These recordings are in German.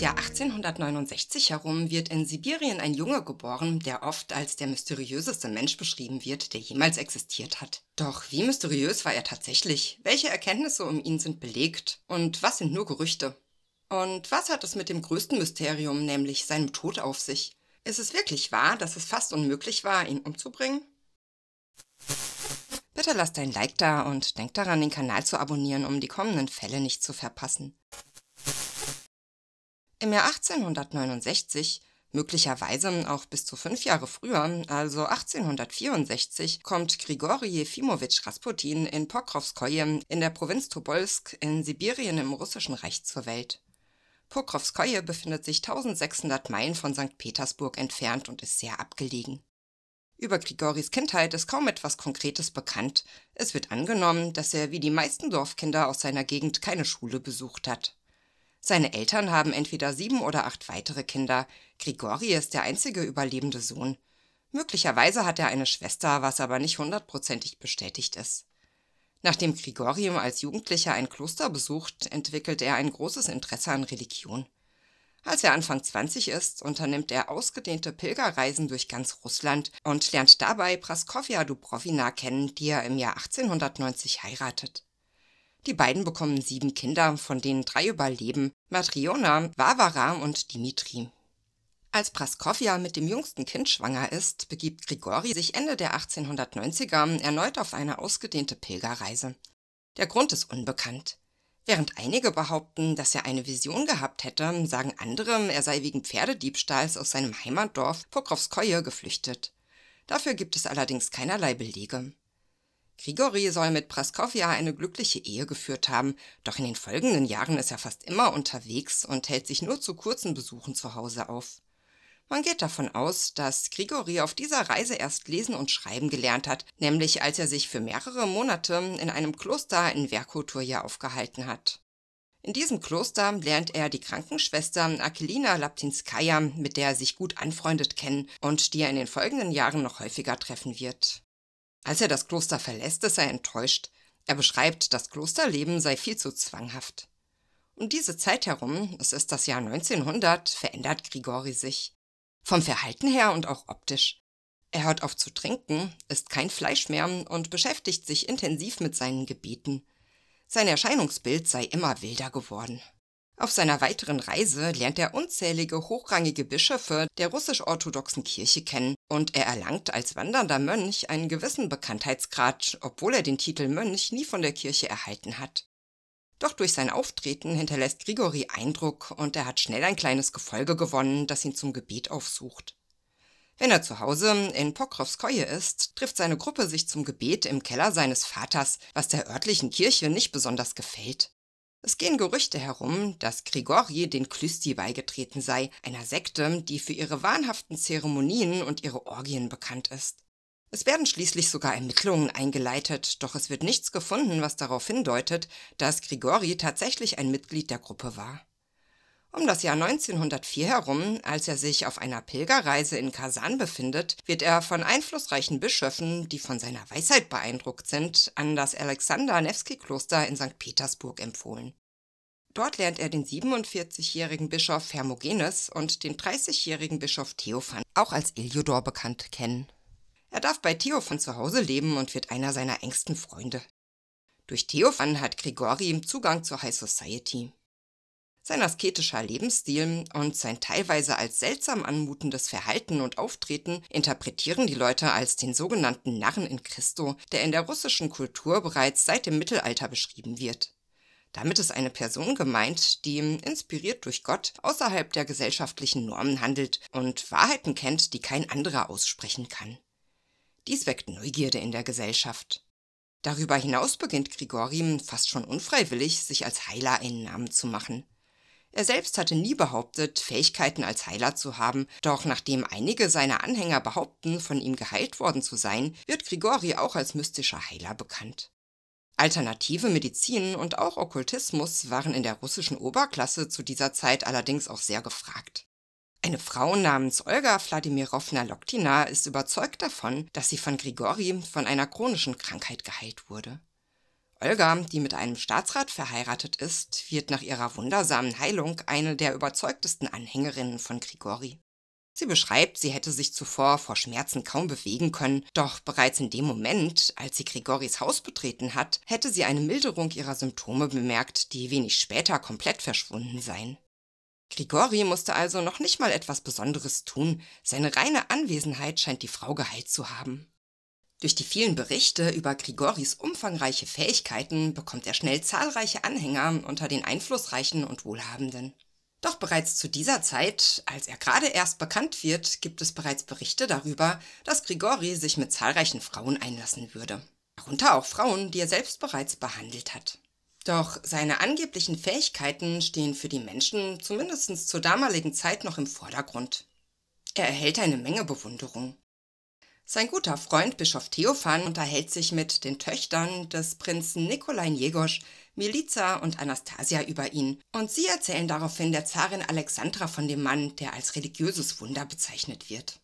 Jahr 1869 herum wird in Sibirien ein Junge geboren, der oft als der mysteriöseste Mensch beschrieben wird, der jemals existiert hat. Doch wie mysteriös war er tatsächlich? Welche Erkenntnisse um ihn sind belegt? Und was sind nur Gerüchte? Und was hat es mit dem größten Mysterium, nämlich seinem Tod, auf sich? Ist es wirklich wahr, dass es fast unmöglich war, ihn umzubringen? Bitte lass dein Like da und denk daran, den Kanal zu abonnieren, um die kommenden Fälle nicht zu verpassen. Im Jahr 1869, möglicherweise auch bis zu fünf Jahre früher, also 1864, kommt Grigori Jefimowitsch Rasputin in Pokrowskoje in der Provinz Tobolsk in Sibirien im Russischen Reich zur Welt. Pokrowskoje befindet sich 1600 Meilen von St. Petersburg entfernt und ist sehr abgelegen. Über Grigoris Kindheit ist kaum etwas Konkretes bekannt. Es wird angenommen, dass er wie die meisten Dorfkinder aus seiner Gegend keine Schule besucht hat. Seine Eltern haben entweder sieben oder acht weitere Kinder. Grigori ist der einzige überlebende Sohn. Möglicherweise hat er eine Schwester, was aber nicht hundertprozentig bestätigt ist. Nachdem Grigorium als Jugendlicher ein Kloster besucht, entwickelt er ein großes Interesse an Religion. Als er Anfang 20 ist, unternimmt er ausgedehnte Pilgerreisen durch ganz Russland und lernt dabei Praskovja Dubrovina kennen, die er im Jahr 1890 heiratet. Die beiden bekommen sieben Kinder, von denen drei überleben: Matriona, Varvara und Dimitri. Als Praskovja mit dem jüngsten Kind schwanger ist, begibt Grigori sich Ende der 1890er erneut auf eine ausgedehnte Pilgerreise. Der Grund ist unbekannt. Während einige behaupten, dass er eine Vision gehabt hätte, sagen andere, er sei wegen Pferdediebstahls aus seinem Heimatdorf Pokrowskoje geflüchtet. Dafür gibt es allerdings keinerlei Belege. Grigori soll mit Praskovja eine glückliche Ehe geführt haben, doch in den folgenden Jahren ist er fast immer unterwegs und hält sich nur zu kurzen Besuchen zu Hause auf. Man geht davon aus, dass Grigori auf dieser Reise erst lesen und schreiben gelernt hat, nämlich als er sich für mehrere Monate in einem Kloster in Verkoturja aufgehalten hat. In diesem Kloster lernt er die Krankenschwester Akelina Laptinskaya, mit der er sich gut anfreundet, kennen und die er in den folgenden Jahren noch häufiger treffen wird. Als er das Kloster verlässt, ist er enttäuscht. Er beschreibt, das Klosterleben sei viel zu zwanghaft. Um diese Zeit herum, es ist das Jahr 1900, verändert Grigori sich. Vom Verhalten her und auch optisch. Er hört auf zu trinken, isst kein Fleisch mehr und beschäftigt sich intensiv mit seinen Gebeten. Sein Erscheinungsbild sei immer wilder geworden. Auf seiner weiteren Reise lernt er unzählige hochrangige Bischöfe der russisch-orthodoxen Kirche kennen und er erlangt als wandernder Mönch einen gewissen Bekanntheitsgrad, obwohl er den Titel Mönch nie von der Kirche erhalten hat. Doch durch sein Auftreten hinterlässt Grigori Eindruck und er hat schnell ein kleines Gefolge gewonnen, das ihn zum Gebet aufsucht. Wenn er zu Hause in Pokrowskoje ist, trifft seine Gruppe sich zum Gebet im Keller seines Vaters, was der örtlichen Kirche nicht besonders gefällt. Es gehen Gerüchte herum, dass Grigorij den Klüsti beigetreten sei, einer Sekte, die für ihre wahnhaften Zeremonien und ihre Orgien bekannt ist. Es werden schließlich sogar Ermittlungen eingeleitet, doch es wird nichts gefunden, was darauf hindeutet, dass Grigori tatsächlich ein Mitglied der Gruppe war. Um das Jahr 1904 herum, als er sich auf einer Pilgerreise in Kasan befindet, wird er von einflussreichen Bischöfen, die von seiner Weisheit beeindruckt sind, an das Alexander Nevsky Kloster in St. Petersburg empfohlen. Dort lernt er den 47-jährigen Bischof Hermogenes und den 30-jährigen Bischof Theophan, auch als Iliodor bekannt, kennen. Er darf bei Theophan zu Hause leben und wird einer seiner engsten Freunde. Durch Theophan hat Grigori Zugang zur High Society. Sein asketischer Lebensstil und sein teilweise als seltsam anmutendes Verhalten und Auftreten interpretieren die Leute als den sogenannten Narren in Christo, der in der russischen Kultur bereits seit dem Mittelalter beschrieben wird. Damit ist eine Person gemeint, die, inspiriert durch Gott, außerhalb der gesellschaftlichen Normen handelt und Wahrheiten kennt, die kein anderer aussprechen kann. Dies weckt Neugierde in der Gesellschaft. Darüber hinaus beginnt Grigorim fast schon unfreiwillig, sich als Heiler einen Namen zu machen. Er selbst hatte nie behauptet, Fähigkeiten als Heiler zu haben, doch nachdem einige seiner Anhänger behaupten, von ihm geheilt worden zu sein, wird Grigori auch als mystischer Heiler bekannt. Alternative Medizin und auch Okkultismus waren in der russischen Oberklasse zu dieser Zeit allerdings auch sehr gefragt. Eine Frau namens Olga Wladimirovna Loktina ist überzeugt davon, dass sie von Grigori von einer chronischen Krankheit geheilt wurde. Olga, die mit einem Staatsrat verheiratet ist, wird nach ihrer wundersamen Heilung eine der überzeugtesten Anhängerinnen von Grigori. Sie beschreibt, sie hätte sich zuvor vor Schmerzen kaum bewegen können, doch bereits in dem Moment, als sie Grigoris Haus betreten hat, hätte sie eine Milderung ihrer Symptome bemerkt, die wenig später komplett verschwunden seien. Grigori musste also noch nicht mal etwas Besonderes tun, seine reine Anwesenheit scheint die Frau geheilt zu haben. Durch die vielen Berichte über Grigoris umfangreiche Fähigkeiten bekommt er schnell zahlreiche Anhänger unter den Einflussreichen und Wohlhabenden. Doch bereits zu dieser Zeit, als er gerade erst bekannt wird, gibt es bereits Berichte darüber, dass Grigori sich mit zahlreichen Frauen einlassen würde. Darunter auch Frauen, die er selbst bereits behandelt hat. Doch seine angeblichen Fähigkeiten stehen für die Menschen zumindest zur damaligen Zeit noch im Vordergrund. Er erhält eine Menge Bewunderung. Sein guter Freund Bischof Theophan unterhält sich mit den Töchtern des Prinzen Nikolai Jegosch, Miliza und Anastasia über ihn und sie erzählen daraufhin der Zarin Alexandra von dem Mann, der als religiöses Wunder bezeichnet wird.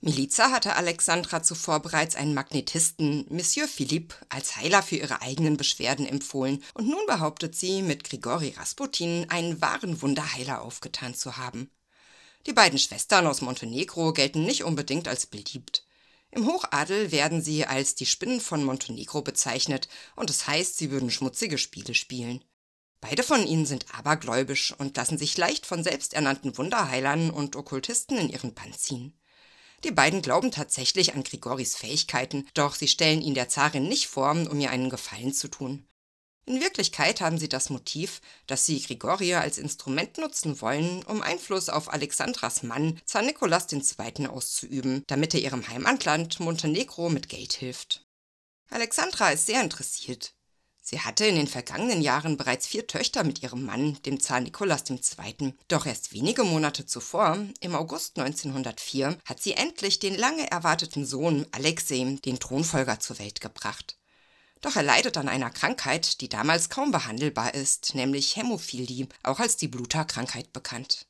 Miliza hatte Alexandra zuvor bereits einen Magnetisten, Monsieur Philippe, als Heiler für ihre eigenen Beschwerden empfohlen und nun behauptet sie, mit Grigori Rasputin einen wahren Wunderheiler aufgetan zu haben. Die beiden Schwestern aus Montenegro gelten nicht unbedingt als beliebt. Im Hochadel werden sie als die Spinnen von Montenegro bezeichnet und es das heißt, sie würden schmutzige Spiele spielen. Beide von ihnen sind abergläubisch und lassen sich leicht von selbsternannten Wunderheilern und Okkultisten in ihren Bann ziehen. Die beiden glauben tatsächlich an Grigoris Fähigkeiten, doch sie stellen ihn der Zarin nicht vor, um ihr einen Gefallen zu tun. In Wirklichkeit haben sie das Motiv, dass sie Grigorier als Instrument nutzen wollen, um Einfluss auf Alexandras Mann, Zar Nikolas II., auszuüben, damit er ihrem Heimatland Montenegro mit Geld hilft. Alexandra ist sehr interessiert. Sie hatte in den vergangenen Jahren bereits vier Töchter mit ihrem Mann, dem Zar Nikolas II. Doch erst wenige Monate zuvor, im August 1904, hat sie endlich den lange erwarteten Sohn Alexei, den Thronfolger, zur Welt gebracht. Doch er leidet an einer Krankheit, die damals kaum behandelbar ist, nämlich Hämophilie, auch als die Bluterkrankheit bekannt.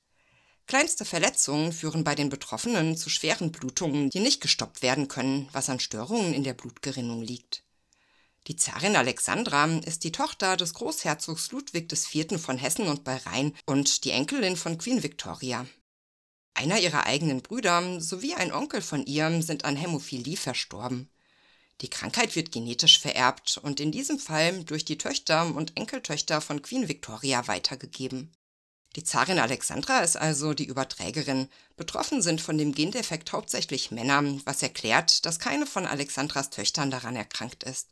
Kleinste Verletzungen führen bei den Betroffenen zu schweren Blutungen, die nicht gestoppt werden können, was an Störungen in der Blutgerinnung liegt. Die Zarin Alexandra ist die Tochter des Großherzogs Ludwig IV. von Hessen und bei Rhein und die Enkelin von Queen Victoria. Einer ihrer eigenen Brüder sowie ein Onkel von ihr sind an Hämophilie verstorben. Die Krankheit wird genetisch vererbt und in diesem Fall durch die Töchter und Enkeltöchter von Queen Victoria weitergegeben. Die Zarin Alexandra ist also die Überträgerin. Betroffen sind von dem Gendefekt hauptsächlich Männer, was erklärt, dass keine von Alexandras Töchtern daran erkrankt ist.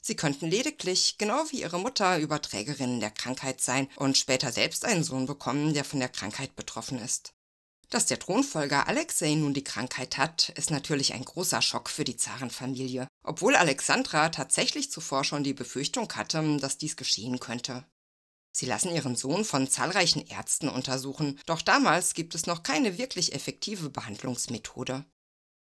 Sie könnten lediglich, genau wie ihre Mutter, Überträgerinnen der Krankheit sein und später selbst einen Sohn bekommen, der von der Krankheit betroffen ist. Dass der Thronfolger Alexei nun die Krankheit hat, ist natürlich ein großer Schock für die Zarenfamilie, obwohl Alexandra tatsächlich zuvor schon die Befürchtung hatte, dass dies geschehen könnte. Sie lassen ihren Sohn von zahlreichen Ärzten untersuchen, doch damals gibt es noch keine wirklich effektive Behandlungsmethode.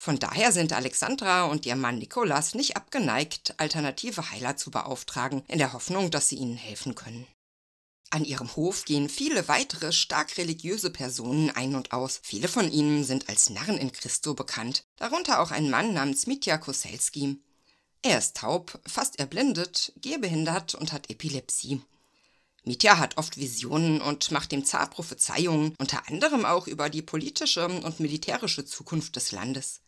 Von daher sind Alexandra und ihr Mann Nikolas nicht abgeneigt, alternative Heiler zu beauftragen, in der Hoffnung, dass sie ihnen helfen können. An ihrem Hof gehen viele weitere stark religiöse Personen ein und aus. Viele von ihnen sind als Narren in Christo bekannt, darunter auch ein Mann namens Mitya Koselski. Er ist taub, fast erblindet, gehbehindert und hat Epilepsie. Mitya hat oft Visionen und macht dem Zar Prophezeiungen, unter anderem auch über die politische und militärische Zukunft des Landes.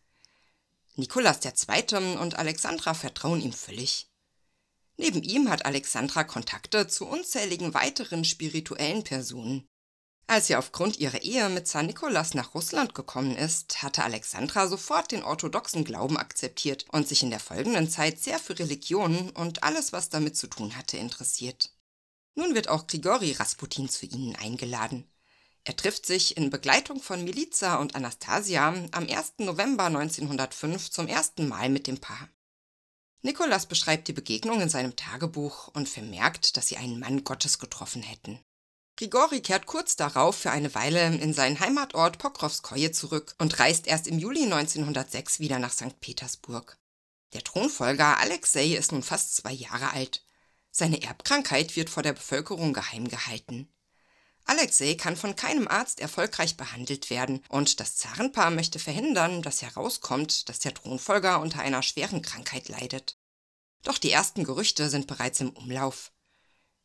Nikolas II. und Alexandra vertrauen ihm völlig. Neben ihm hat Alexandra Kontakte zu unzähligen weiteren spirituellen Personen. Als sie aufgrund ihrer Ehe mit San Nikolas nach Russland gekommen ist, hatte Alexandra sofort den orthodoxen Glauben akzeptiert und sich in der folgenden Zeit sehr für Religionen und alles, was damit zu tun hatte, interessiert. Nun wird auch Grigori Rasputin zu ihnen eingeladen. Er trifft sich in Begleitung von Miliza und Anastasia am 1. November 1905 zum ersten Mal mit dem Paar. Nikolas beschreibt die Begegnung in seinem Tagebuch und vermerkt, dass sie einen Mann Gottes getroffen hätten. Grigori kehrt kurz darauf für eine Weile in seinen Heimatort Pokrowskoje zurück und reist erst im Juli 1906 wieder nach St. Petersburg. Der Thronfolger Alexei ist nun fast zwei Jahre alt. Seine Erbkrankheit wird vor der Bevölkerung geheim gehalten. Alexei kann von keinem Arzt erfolgreich behandelt werden und das Zarenpaar möchte verhindern, dass herauskommt, dass der Thronfolger unter einer schweren Krankheit leidet. Doch die ersten Gerüchte sind bereits im Umlauf.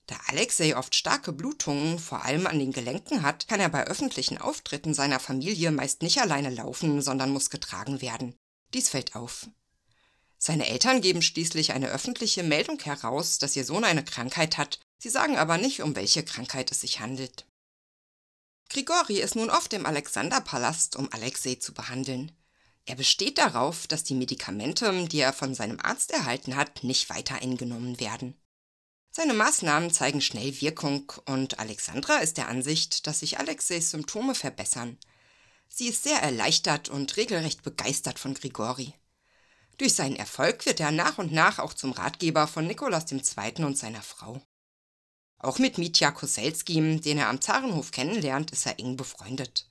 Da Alexei oft starke Blutungen, vor allem an den Gelenken hat, kann er bei öffentlichen Auftritten seiner Familie meist nicht alleine laufen, sondern muss getragen werden. Dies fällt auf. Seine Eltern geben schließlich eine öffentliche Meldung heraus, dass ihr Sohn eine Krankheit hat Sie sagen aber nicht, um welche Krankheit es sich handelt. Grigori ist nun oft im Alexanderpalast, um Alexei zu behandeln. Er besteht darauf, dass die Medikamente, die er von seinem Arzt erhalten hat, nicht weiter eingenommen werden. Seine Maßnahmen zeigen schnell Wirkung und Alexandra ist der Ansicht, dass sich Alexeis Symptome verbessern. Sie ist sehr erleichtert und regelrecht begeistert von Grigori. Durch seinen Erfolg wird er nach und nach auch zum Ratgeber von Nikolaus II. und seiner Frau. Auch mit Mitya Koselski, den er am Zarenhof kennenlernt, ist er eng befreundet.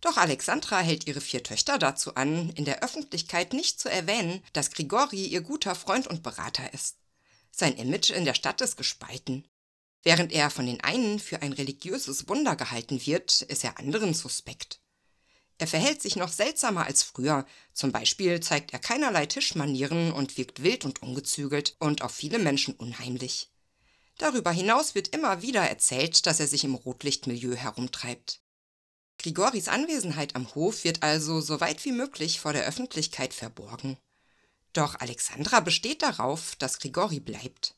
Doch Alexandra hält ihre vier Töchter dazu an, in der Öffentlichkeit nicht zu erwähnen, dass Grigori ihr guter Freund und Berater ist. Sein Image in der Stadt ist gespalten. Während er von den einen für ein religiöses Wunder gehalten wird, ist er anderen suspekt. Er verhält sich noch seltsamer als früher, zum Beispiel zeigt er keinerlei Tischmanieren und wirkt wild und ungezügelt und auf viele Menschen unheimlich. Darüber hinaus wird immer wieder erzählt, dass er sich im Rotlichtmilieu herumtreibt. Grigoris Anwesenheit am Hof wird also so weit wie möglich vor der Öffentlichkeit verborgen. Doch Alexandra besteht darauf, dass Grigori bleibt.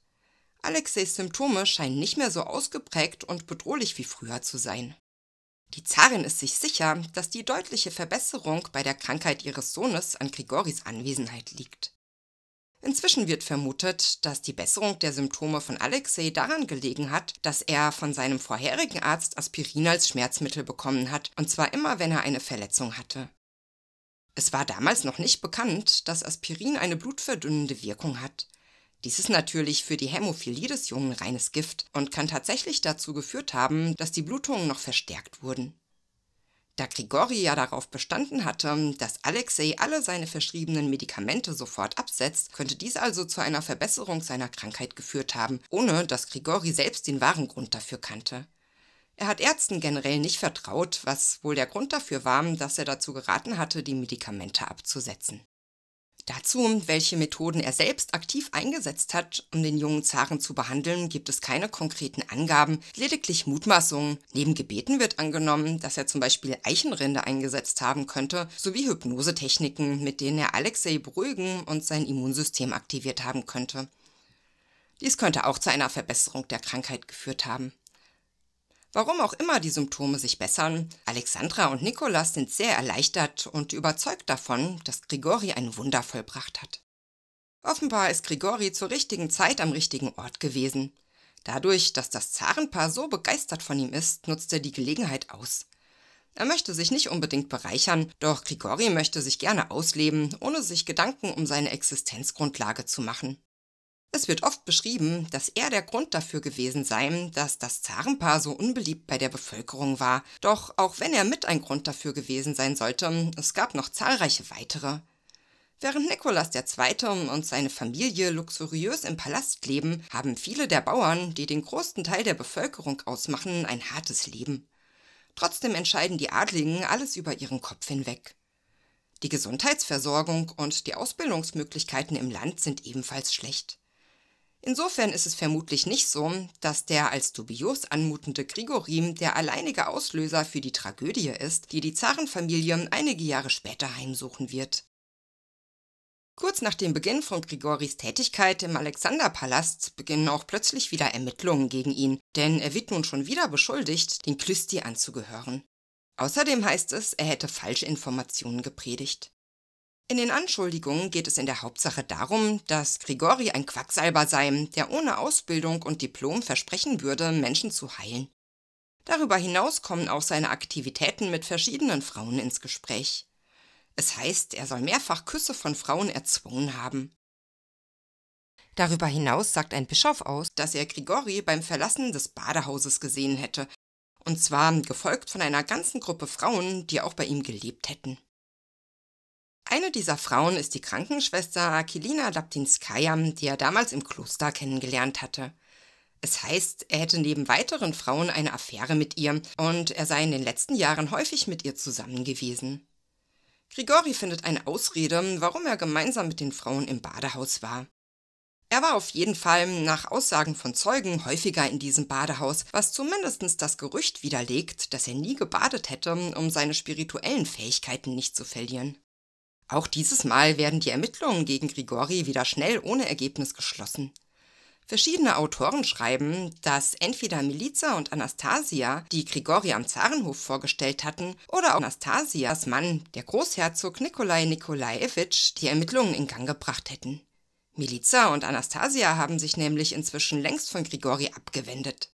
Alexeis Symptome scheinen nicht mehr so ausgeprägt und bedrohlich wie früher zu sein. Die Zarin ist sich sicher, dass die deutliche Verbesserung bei der Krankheit ihres Sohnes an Grigoris Anwesenheit liegt. Inzwischen wird vermutet, dass die Besserung der Symptome von Alexei daran gelegen hat, dass er von seinem vorherigen Arzt Aspirin als Schmerzmittel bekommen hat, und zwar immer, wenn er eine Verletzung hatte. Es war damals noch nicht bekannt, dass Aspirin eine blutverdünnende Wirkung hat. Dies ist natürlich für die Hämophilie des Jungen reines Gift und kann tatsächlich dazu geführt haben, dass die Blutungen noch verstärkt wurden. Da Grigori ja darauf bestanden hatte, dass Alexei alle seine verschriebenen Medikamente sofort absetzt, könnte dies also zu einer Verbesserung seiner Krankheit geführt haben, ohne dass Grigori selbst den wahren Grund dafür kannte. Er hat Ärzten generell nicht vertraut, was wohl der Grund dafür war, dass er dazu geraten hatte, die Medikamente abzusetzen. Dazu, welche Methoden er selbst aktiv eingesetzt hat, um den jungen Zaren zu behandeln, gibt es keine konkreten Angaben, lediglich Mutmaßungen. Neben Gebeten wird angenommen, dass er zum Beispiel Eichenrinde eingesetzt haben könnte, sowie Hypnosetechniken, mit denen er Alexei beruhigen und sein Immunsystem aktiviert haben könnte. Dies könnte auch zu einer Verbesserung der Krankheit geführt haben Warum auch immer die Symptome sich bessern, Alexandra und Nikolas sind sehr erleichtert und überzeugt davon, dass Grigori ein Wunder vollbracht hat. Offenbar ist Grigori zur richtigen Zeit am richtigen Ort gewesen. Dadurch, dass das Zarenpaar so begeistert von ihm ist, nutzt er die Gelegenheit aus. Er möchte sich nicht unbedingt bereichern, doch Grigori möchte sich gerne ausleben, ohne sich Gedanken um seine Existenzgrundlage zu machen. Es wird oft beschrieben, dass er der Grund dafür gewesen sei, dass das Zarenpaar so unbeliebt bei der Bevölkerung war. Doch auch wenn er mit ein Grund dafür gewesen sein sollte, es gab noch zahlreiche weitere. Während Nikolaus II. und seine Familie luxuriös im Palast leben, haben viele der Bauern, die den größten Teil der Bevölkerung ausmachen, ein hartes Leben. Trotzdem entscheiden die Adligen alles über ihren Kopf hinweg. Die Gesundheitsversorgung und die Ausbildungsmöglichkeiten im Land sind ebenfalls schlecht. Insofern ist es vermutlich nicht so, dass der als dubios anmutende Grigorim der alleinige Auslöser für die Tragödie ist, die die Zarenfamilie einige Jahre später heimsuchen wird. Kurz nach dem Beginn von Grigoris Tätigkeit im Alexanderpalast beginnen auch plötzlich wieder Ermittlungen gegen ihn, denn er wird nun schon wieder beschuldigt, den Klüsti anzugehören. Außerdem heißt es, er hätte falsche Informationen gepredigt. In den Anschuldigungen geht es in der Hauptsache darum, dass Grigori ein Quacksalber sei, der ohne Ausbildung und Diplom versprechen würde, Menschen zu heilen. Darüber hinaus kommen auch seine Aktivitäten mit verschiedenen Frauen ins Gespräch. Es heißt, er soll mehrfach Küsse von Frauen erzwungen haben. Darüber hinaus sagt ein Bischof aus, dass er Grigori beim Verlassen des Badehauses gesehen hätte, und zwar gefolgt von einer ganzen Gruppe Frauen, die auch bei ihm gelebt hätten. Eine dieser Frauen ist die Krankenschwester Akilina Laptinskaya, die er damals im Kloster kennengelernt hatte. Es heißt, er hätte neben weiteren Frauen eine Affäre mit ihr und er sei in den letzten Jahren häufig mit ihr zusammen gewesen. Grigori findet eine Ausrede, warum er gemeinsam mit den Frauen im Badehaus war. Er war auf jeden Fall nach Aussagen von Zeugen häufiger in diesem Badehaus, was zumindest das Gerücht widerlegt, dass er nie gebadet hätte, um seine spirituellen Fähigkeiten nicht zu verlieren. Auch dieses Mal werden die Ermittlungen gegen Grigori wieder schnell ohne Ergebnis geschlossen. Verschiedene Autoren schreiben, dass entweder Miliza und Anastasia, die Grigori am Zarenhof vorgestellt hatten, oder auch Anastasias Mann, der Großherzog Nikolai Nikolaevich, die Ermittlungen in Gang gebracht hätten. Miliza und Anastasia haben sich nämlich inzwischen längst von Grigori abgewendet.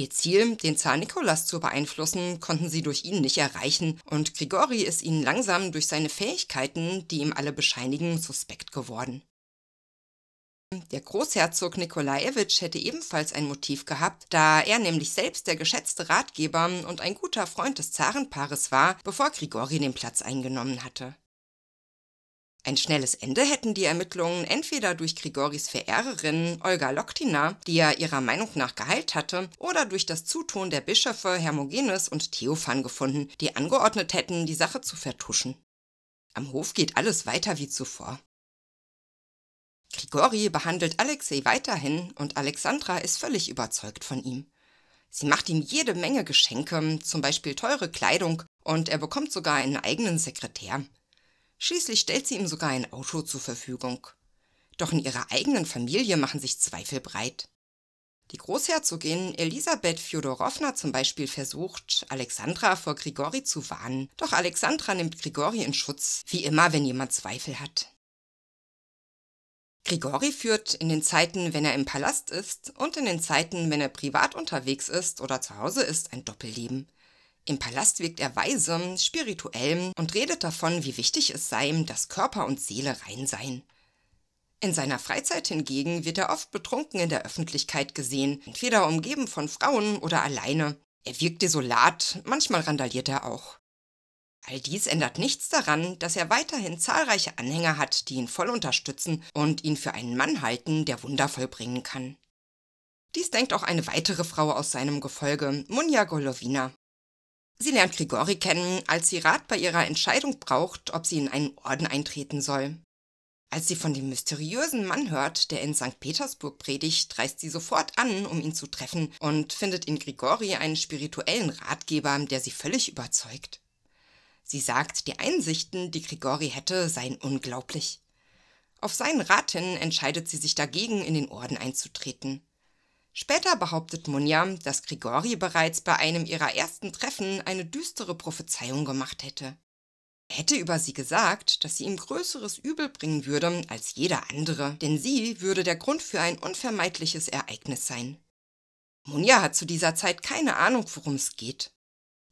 Ihr Ziel, den Zar Nikolas zu beeinflussen, konnten sie durch ihn nicht erreichen und Grigori ist ihnen langsam durch seine Fähigkeiten, die ihm alle bescheinigen, suspekt geworden. Der Großherzog Nikolajewitsch hätte ebenfalls ein Motiv gehabt, da er nämlich selbst der geschätzte Ratgeber und ein guter Freund des Zarenpaares war, bevor Grigori den Platz eingenommen hatte. Ein schnelles Ende hätten die Ermittlungen entweder durch Grigoris Verehrerin Olga Loktina, die er ihrer Meinung nach geheilt hatte, oder durch das Zutun der Bischöfe Hermogenes und Theophan gefunden, die angeordnet hätten, die Sache zu vertuschen. Am Hof geht alles weiter wie zuvor. Grigori behandelt Alexei weiterhin und Alexandra ist völlig überzeugt von ihm. Sie macht ihm jede Menge Geschenke, zum Beispiel teure Kleidung, und er bekommt sogar einen eigenen Sekretär, Schließlich stellt sie ihm sogar ein Auto zur Verfügung. Doch in ihrer eigenen Familie machen sich Zweifel breit. Die Großherzogin Elisabeth Fjodorowna zum Beispiel versucht, Alexandra vor Grigori zu warnen, doch Alexandra nimmt Grigori in Schutz, wie immer, wenn jemand Zweifel hat. Grigori führt in den Zeiten, wenn er im Palast ist und in den Zeiten, wenn er privat unterwegs ist oder zu Hause ist, ein Doppelleben. Im Palast wirkt er weise, spirituell und redet davon, wie wichtig es sei, dass Körper und Seele rein seien. In seiner Freizeit hingegen wird er oft betrunken in der Öffentlichkeit gesehen, entweder umgeben von Frauen oder alleine. Er wirkt desolat, manchmal randaliert er auch. All dies ändert nichts daran, dass er weiterhin zahlreiche Anhänger hat, die ihn voll unterstützen und ihn für einen Mann halten, der Wunder vollbringen kann. Dies denkt auch eine weitere Frau aus seinem Gefolge, Munja Golovina, Sie lernt Grigori kennen, als sie Rat bei ihrer Entscheidung braucht, ob sie in einen Orden eintreten soll. Als sie von dem mysteriösen Mann hört, der in St. Petersburg predigt, reist sie sofort an, um ihn zu treffen und findet in Grigori einen spirituellen Ratgeber, der sie völlig überzeugt. Sie sagt, die Einsichten, die Grigori hätte, seien unglaublich. Auf seinen Rat hin entscheidet sie sich dagegen, in den Orden einzutreten. Später behauptet Munyam, dass Grigori bereits bei einem ihrer ersten Treffen eine düstere Prophezeiung gemacht hätte. Er hätte über sie gesagt, dass sie ihm größeres Übel bringen würde als jeder andere, denn sie würde der Grund für ein unvermeidliches Ereignis sein. Munja hat zu dieser Zeit keine Ahnung, worum es geht.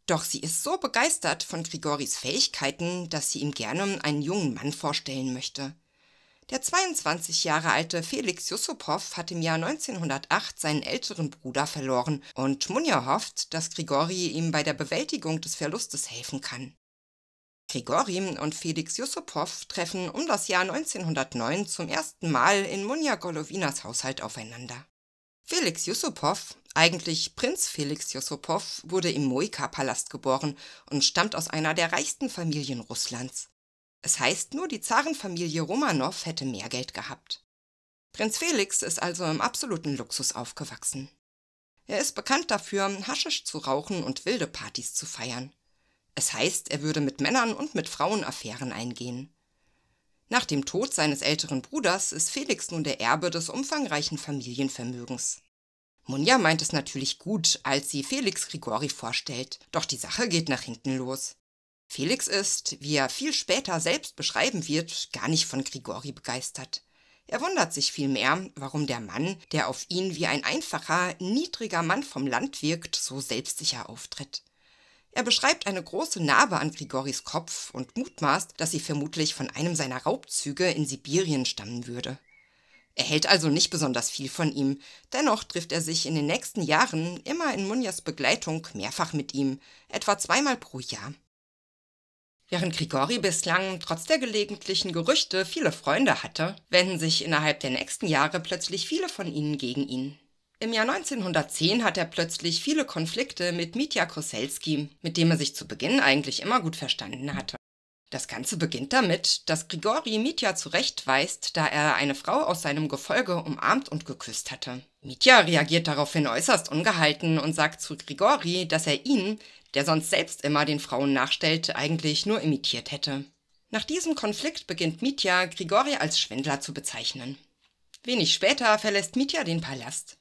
Doch sie ist so begeistert von Grigoris Fähigkeiten, dass sie ihm gerne einen jungen Mann vorstellen möchte. Der 22 Jahre alte Felix Yusupov hat im Jahr 1908 seinen älteren Bruder verloren und Munja hofft, dass Grigori ihm bei der Bewältigung des Verlustes helfen kann. Grigori und Felix Yusupov treffen um das Jahr 1909 zum ersten Mal in Munja Golovinas Haushalt aufeinander. Felix Yusupov, eigentlich Prinz Felix Yusupov, wurde im Moika-Palast geboren und stammt aus einer der reichsten Familien Russlands. Es heißt nur, die Zarenfamilie Romanow hätte mehr Geld gehabt. Prinz Felix ist also im absoluten Luxus aufgewachsen. Er ist bekannt dafür, Haschisch zu rauchen und wilde Partys zu feiern. Es heißt, er würde mit Männern und mit Frauen Affären eingehen. Nach dem Tod seines älteren Bruders ist Felix nun der Erbe des umfangreichen Familienvermögens. Munja meint es natürlich gut, als sie Felix Grigori vorstellt, doch die Sache geht nach hinten los. Felix ist, wie er viel später selbst beschreiben wird, gar nicht von Grigori begeistert. Er wundert sich vielmehr, warum der Mann, der auf ihn wie ein einfacher, niedriger Mann vom Land wirkt, so selbstsicher auftritt. Er beschreibt eine große Narbe an Grigoris Kopf und mutmaßt, dass sie vermutlich von einem seiner Raubzüge in Sibirien stammen würde. Er hält also nicht besonders viel von ihm, dennoch trifft er sich in den nächsten Jahren immer in Munjas Begleitung mehrfach mit ihm, etwa zweimal pro Jahr. Während Grigori bislang trotz der gelegentlichen Gerüchte viele Freunde hatte, wenden sich innerhalb der nächsten Jahre plötzlich viele von ihnen gegen ihn. Im Jahr 1910 hat er plötzlich viele Konflikte mit Mitya Koselski, mit dem er sich zu Beginn eigentlich immer gut verstanden hatte. Das Ganze beginnt damit, dass Grigori Mitya zurechtweist, da er eine Frau aus seinem Gefolge umarmt und geküsst hatte. Mitya reagiert daraufhin äußerst ungehalten und sagt zu Grigori, dass er ihn, der sonst selbst immer den Frauen nachstellt, eigentlich nur imitiert hätte. Nach diesem Konflikt beginnt Mitya, Grigori als Schwindler zu bezeichnen. Wenig später verlässt Mitya den Palast.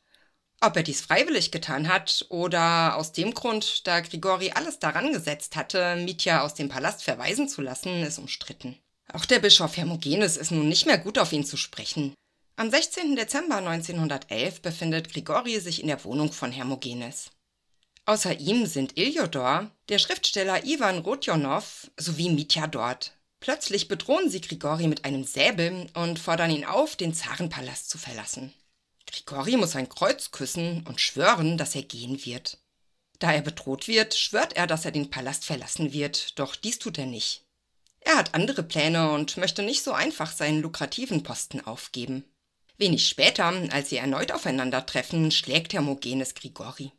Ob er dies freiwillig getan hat oder aus dem Grund, da Grigori alles daran gesetzt hatte, Mitya aus dem Palast verweisen zu lassen, ist umstritten. Auch der Bischof Hermogenes ist nun nicht mehr gut auf ihn zu sprechen. Am 16. Dezember 1911 befindet Grigori sich in der Wohnung von Hermogenes. Außer ihm sind Iljodor, der Schriftsteller Ivan Rodionow sowie Mitya Dort. Plötzlich bedrohen sie Grigori mit einem Säbel und fordern ihn auf, den Zarenpalast zu verlassen. Grigori muss ein Kreuz küssen und schwören, dass er gehen wird. Da er bedroht wird, schwört er, dass er den Palast verlassen wird, doch dies tut er nicht. Er hat andere Pläne und möchte nicht so einfach seinen lukrativen Posten aufgeben. Wenig später, als sie erneut aufeinandertreffen, schlägt Hermogenes Grigori.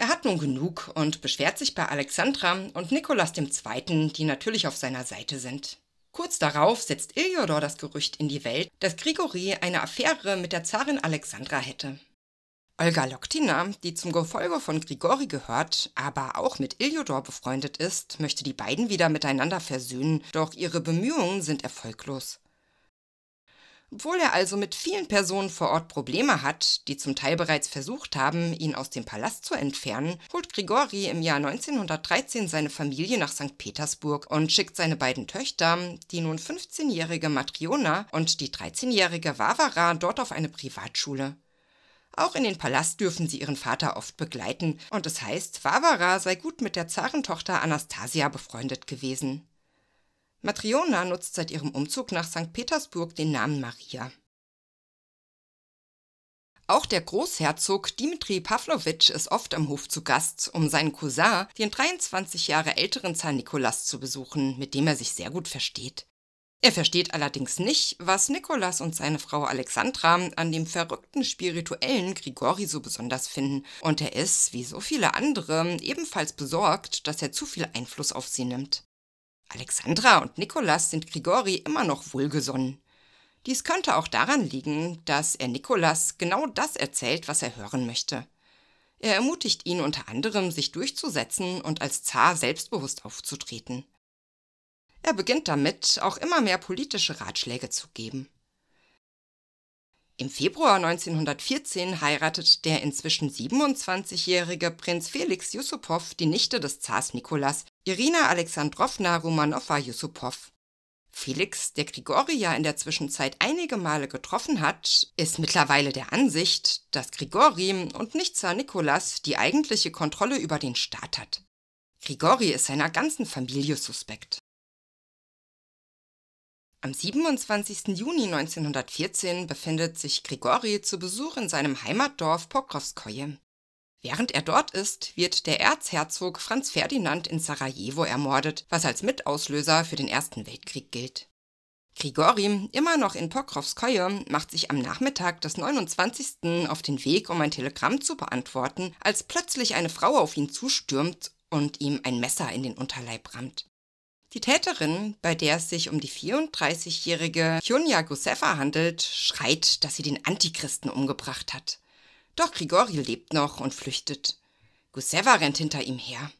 Er hat nun genug und beschwert sich bei Alexandra und Nikolas II., die natürlich auf seiner Seite sind. Kurz darauf setzt Iliodor das Gerücht in die Welt, dass Grigori eine Affäre mit der Zarin Alexandra hätte. Olga Loktina, die zum Gefolge von Grigori gehört, aber auch mit Iliodor befreundet ist, möchte die beiden wieder miteinander versöhnen, doch ihre Bemühungen sind erfolglos. Obwohl er also mit vielen Personen vor Ort Probleme hat, die zum Teil bereits versucht haben, ihn aus dem Palast zu entfernen, holt Grigori im Jahr 1913 seine Familie nach St. Petersburg und schickt seine beiden Töchter, die nun 15-jährige Matriona und die 13-jährige Varvara, dort auf eine Privatschule. Auch in den Palast dürfen sie ihren Vater oft begleiten und es heißt, Varvara sei gut mit der Zarentochter Anastasia befreundet gewesen. Matriona nutzt seit ihrem Umzug nach St. Petersburg den Namen Maria. Auch der Großherzog Dimitri Pavlovich ist oft am Hof zu Gast, um seinen Cousin, den 23 Jahre älteren Zar Nikolas, zu besuchen, mit dem er sich sehr gut versteht. Er versteht allerdings nicht, was Nikolas und seine Frau Alexandra an dem verrückten spirituellen Grigori so besonders finden, und er ist, wie so viele andere, ebenfalls besorgt, dass er zu viel Einfluss auf sie nimmt. Alexandra und Nikolas sind Grigori immer noch wohlgesonnen. Dies könnte auch daran liegen, dass er Nikolas genau das erzählt, was er hören möchte. Er ermutigt ihn unter anderem, sich durchzusetzen und als Zar selbstbewusst aufzutreten. Er beginnt damit, auch immer mehr politische Ratschläge zu geben. Im Februar 1914 heiratet der inzwischen 27-jährige Prinz Felix Yusupov die Nichte des Zars Nikolas, Irina Alexandrowna Romanowa-Yusupov. Felix, der Grigoria in der Zwischenzeit einige Male getroffen hat, ist mittlerweile der Ansicht, dass Grigori und nicht Zar Nikolas die eigentliche Kontrolle über den Staat hat. Grigori ist seiner ganzen Familie suspekt. Am 27. Juni 1914 befindet sich Grigori zu Besuch in seinem Heimatdorf Pokrowskoje. Während er dort ist, wird der Erzherzog Franz Ferdinand in Sarajevo ermordet, was als Mitauslöser für den Ersten Weltkrieg gilt. Grigori, immer noch in Pokrowskoje, macht sich am Nachmittag des 29. auf den Weg, um ein Telegramm zu beantworten, als plötzlich eine Frau auf ihn zustürmt und ihm ein Messer in den Unterleib rammt. Die Täterin, bei der es sich um die 34-jährige Kyunya Gusefa handelt, schreit, dass sie den Antichristen umgebracht hat. Doch Grigori lebt noch und flüchtet. Gusefa rennt hinter ihm her.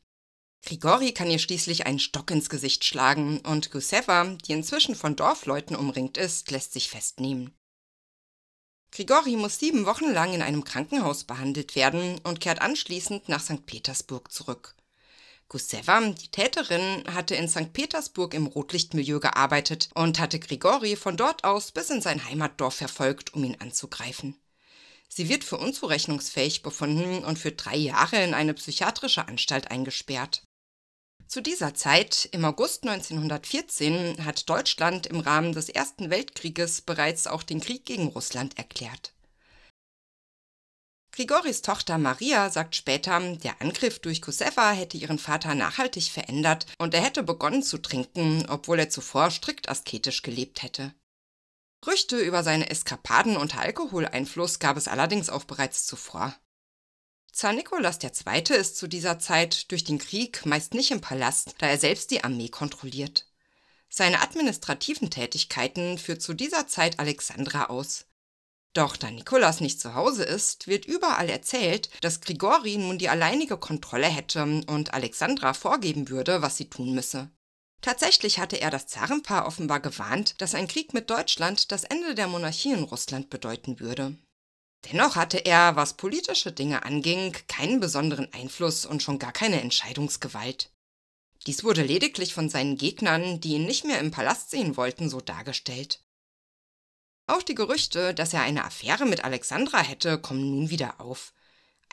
Grigori kann ihr schließlich einen Stock ins Gesicht schlagen und Gusefa, die inzwischen von Dorfleuten umringt ist, lässt sich festnehmen. Grigori muss sieben Wochen lang in einem Krankenhaus behandelt werden und kehrt anschließend nach St. Petersburg zurück. Guseva, die Täterin, hatte in St. Petersburg im Rotlichtmilieu gearbeitet und hatte Grigori von dort aus bis in sein Heimatdorf verfolgt, um ihn anzugreifen. Sie wird für unzurechnungsfähig befunden und für drei Jahre in eine psychiatrische Anstalt eingesperrt. Zu dieser Zeit, im August 1914, hat Deutschland im Rahmen des Ersten Weltkrieges bereits auch den Krieg gegen Russland erklärt. Grigoris Tochter Maria sagt später, der Angriff durch Kuseva hätte ihren Vater nachhaltig verändert und er hätte begonnen zu trinken, obwohl er zuvor strikt asketisch gelebt hätte. Gerüchte über seine Eskapaden unter Alkoholeinfluss gab es allerdings auch bereits zuvor. Zar Nikolaus II. ist zu dieser Zeit durch den Krieg meist nicht im Palast, da er selbst die Armee kontrolliert. Seine administrativen Tätigkeiten führt zu dieser Zeit Alexandra aus. Doch da Nikolaus nicht zu Hause ist, wird überall erzählt, dass Grigori nun die alleinige Kontrolle hätte und Alexandra vorgeben würde, was sie tun müsse. Tatsächlich hatte er das Zarenpaar offenbar gewarnt, dass ein Krieg mit Deutschland das Ende der Monarchie in Russland bedeuten würde. Dennoch hatte er, was politische Dinge anging, keinen besonderen Einfluss und schon gar keine Entscheidungsgewalt. Dies wurde lediglich von seinen Gegnern, die ihn nicht mehr im Palast sehen wollten, so dargestellt. Auch die Gerüchte, dass er eine Affäre mit Alexandra hätte, kommen nun wieder auf.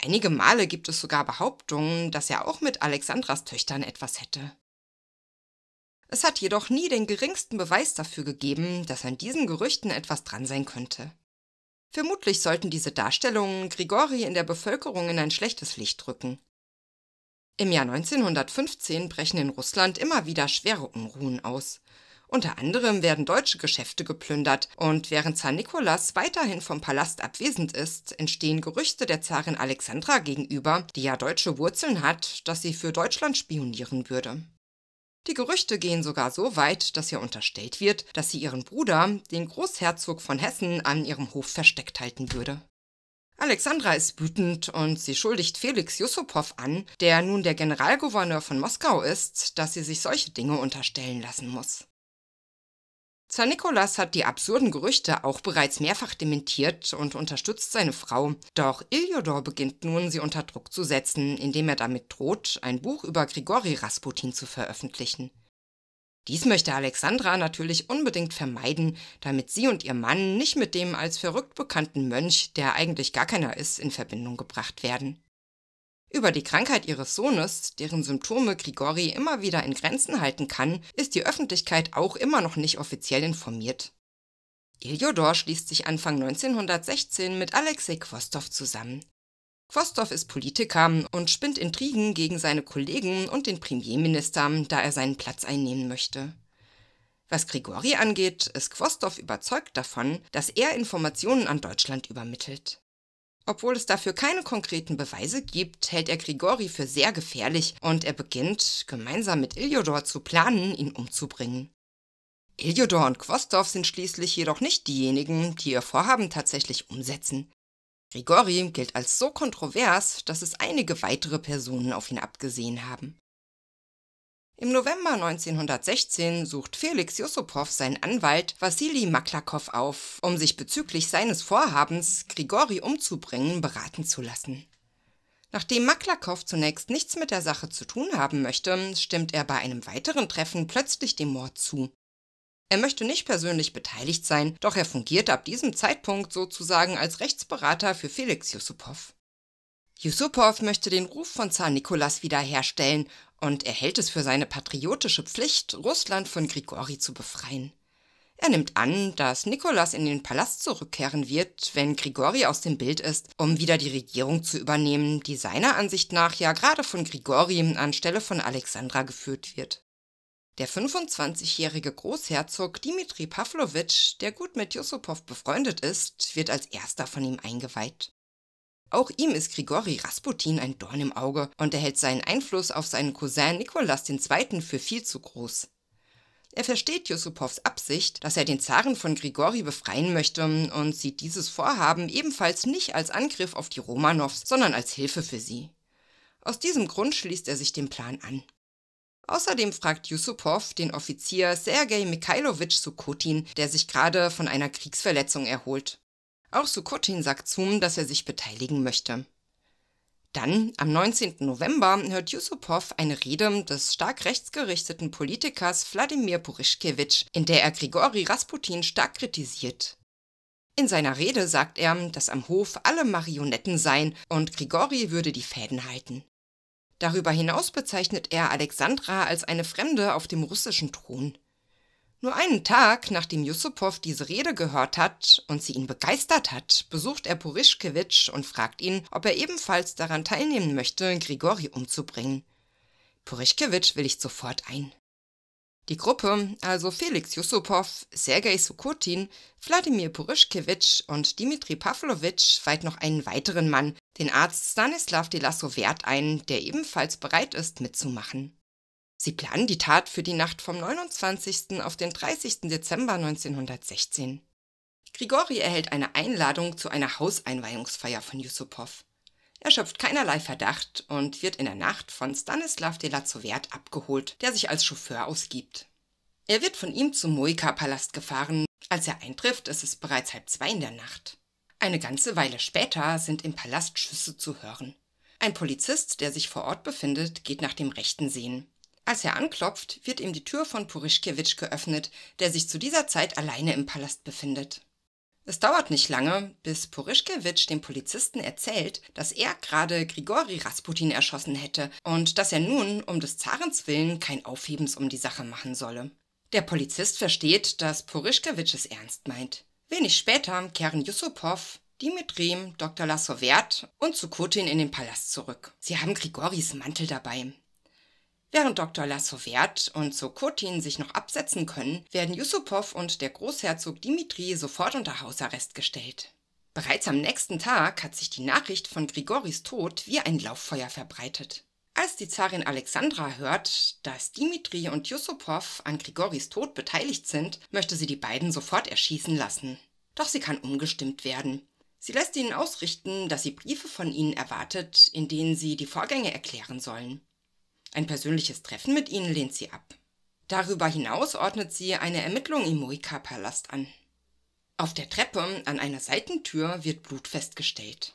Einige Male gibt es sogar Behauptungen, dass er auch mit Alexandras Töchtern etwas hätte. Es hat jedoch nie den geringsten Beweis dafür gegeben, dass an diesen Gerüchten etwas dran sein könnte. Vermutlich sollten diese Darstellungen Grigori in der Bevölkerung in ein schlechtes Licht rücken. Im Jahr 1915 brechen in Russland immer wieder schwere Unruhen aus. Unter anderem werden deutsche Geschäfte geplündert und während Zar Nikolas weiterhin vom Palast abwesend ist, entstehen Gerüchte der Zarin Alexandra gegenüber, die ja deutsche Wurzeln hat, dass sie für Deutschland spionieren würde. Die Gerüchte gehen sogar so weit, dass ihr unterstellt wird, dass sie ihren Bruder, den Großherzog von Hessen, an ihrem Hof versteckt halten würde. Alexandra ist wütend und sie schuldigt Felix Yusupow an, der nun der Generalgouverneur von Moskau ist, dass sie sich solche Dinge unterstellen lassen muss. Zar Nikolas hat die absurden Gerüchte auch bereits mehrfach dementiert und unterstützt seine Frau, doch Iljodor beginnt nun, sie unter Druck zu setzen, indem er damit droht, ein Buch über Grigori Rasputin zu veröffentlichen. Dies möchte Alexandra natürlich unbedingt vermeiden, damit sie und ihr Mann nicht mit dem als verrückt bekannten Mönch, der eigentlich gar keiner ist, in Verbindung gebracht werden. Über die Krankheit ihres Sohnes, deren Symptome Grigori immer wieder in Grenzen halten kann, ist die Öffentlichkeit auch immer noch nicht offiziell informiert. Iljodor schließt sich Anfang 1916 mit Alexei Kvostow zusammen. Kvostow ist Politiker und spinnt Intrigen gegen seine Kollegen und den Premierminister, da er seinen Platz einnehmen möchte. Was Grigori angeht, ist Kvostow überzeugt davon, dass er Informationen an Deutschland übermittelt. Obwohl es dafür keine konkreten Beweise gibt, hält er Grigori für sehr gefährlich und er beginnt, gemeinsam mit Iliodor zu planen, ihn umzubringen. Iliodor und Kvostov sind schließlich jedoch nicht diejenigen, die ihr Vorhaben tatsächlich umsetzen. Grigori gilt als so kontrovers, dass es einige weitere Personen auf ihn abgesehen haben. Im November 1916 sucht Felix Yusupov seinen Anwalt Wassili Maklakow auf, um sich bezüglich seines Vorhabens, Grigori umzubringen, beraten zu lassen. Nachdem Maklakow zunächst nichts mit der Sache zu tun haben möchte, stimmt er bei einem weiteren Treffen plötzlich dem Mord zu. Er möchte nicht persönlich beteiligt sein, doch er fungiert ab diesem Zeitpunkt sozusagen als Rechtsberater für Felix Yusupov. Yusupow möchte den Ruf von Zar Nikolas wiederherstellen und er hält es für seine patriotische Pflicht, Russland von Grigori zu befreien. Er nimmt an, dass Nikolas in den Palast zurückkehren wird, wenn Grigori aus dem Bild ist, um wieder die Regierung zu übernehmen, die seiner Ansicht nach ja gerade von Grigori anstelle von Alexandra geführt wird. Der 25-jährige Großherzog Dmitri Pavlovich, der gut mit Yusupow befreundet ist, wird als erster von ihm eingeweiht. Auch ihm ist Grigori Rasputin ein Dorn im Auge und er hält seinen Einfluss auf seinen Cousin Nikolaus II. für viel zu groß. Er versteht Yusupows Absicht, dass er den Zaren von Grigori befreien möchte und sieht dieses Vorhaben ebenfalls nicht als Angriff auf die Romanows, sondern als Hilfe für sie. Aus diesem Grund schließt er sich dem Plan an. Außerdem fragt Yusupov den Offizier Sergei Mikhailowitsch Sukotin, der sich gerade von einer Kriegsverletzung erholt. Auch Sukotin sagt Zoom, dass er sich beteiligen möchte. Dann, am 19. November, hört Yusupov eine Rede des stark rechtsgerichteten Politikers Wladimir Purischkewitsch, in der er Grigori Rasputin stark kritisiert. In seiner Rede sagt er, dass am Hof alle Marionetten seien und Grigori würde die Fäden halten. Darüber hinaus bezeichnet er Alexandra als eine Fremde auf dem russischen Thron. Nur einen Tag, nachdem Yusupow diese Rede gehört hat und sie ihn begeistert hat, besucht er Purischkewitsch und fragt ihn, ob er ebenfalls daran teilnehmen möchte, Grigori umzubringen. Purischkewitsch willigt sofort ein. Die Gruppe, also Felix Yusupow, Sergei Sukotin, Wladimir Purischkewitsch und Dmitri Pavlovich weiht noch einen weiteren Mann, den Arzt Stanislav Wert ein, der ebenfalls bereit ist mitzumachen. Sie planen die Tat für die Nacht vom 29. auf den 30. Dezember 1916. Grigori erhält eine Einladung zu einer Hauseinweihungsfeier von Yusupov. Er schöpft keinerlei Verdacht und wird in der Nacht von Stanislav de la Delazowert abgeholt, der sich als Chauffeur ausgibt. Er wird von ihm zum Moika-Palast gefahren. Als er eintrifft, ist es bereits halb zwei in der Nacht. Eine ganze Weile später sind im Palast Schüsse zu hören. Ein Polizist, der sich vor Ort befindet, geht nach dem Rechten sehen. Als er anklopft, wird ihm die Tür von Purischkiewicz geöffnet, der sich zu dieser Zeit alleine im Palast befindet. Es dauert nicht lange, bis Porischkewitsch dem Polizisten erzählt, dass er gerade Grigori Rasputin erschossen hätte und dass er nun um des Zarens willen kein Aufhebens um die Sache machen solle. Der Polizist versteht, dass Porischkewitsch es ernst meint. Wenig später kehren Yusupow, Dimitrim, Dr. Lassowert und Sukotin in den Palast zurück. Sie haben Grigoris Mantel dabei. Während Dr. Lassowert und Sokotin sich noch absetzen können, werden Yusupov und der Großherzog Dimitri sofort unter Hausarrest gestellt. Bereits am nächsten Tag hat sich die Nachricht von Grigoris Tod wie ein Lauffeuer verbreitet. Als die Zarin Alexandra hört, dass Dimitri und Yusupov an Grigoris Tod beteiligt sind, möchte sie die beiden sofort erschießen lassen. Doch sie kann umgestimmt werden. Sie lässt ihnen ausrichten, dass sie Briefe von ihnen erwartet, in denen sie die Vorgänge erklären sollen. Ein persönliches Treffen mit ihnen lehnt sie ab. Darüber hinaus ordnet sie eine Ermittlung im Moika-Palast an. Auf der Treppe an einer Seitentür wird Blut festgestellt.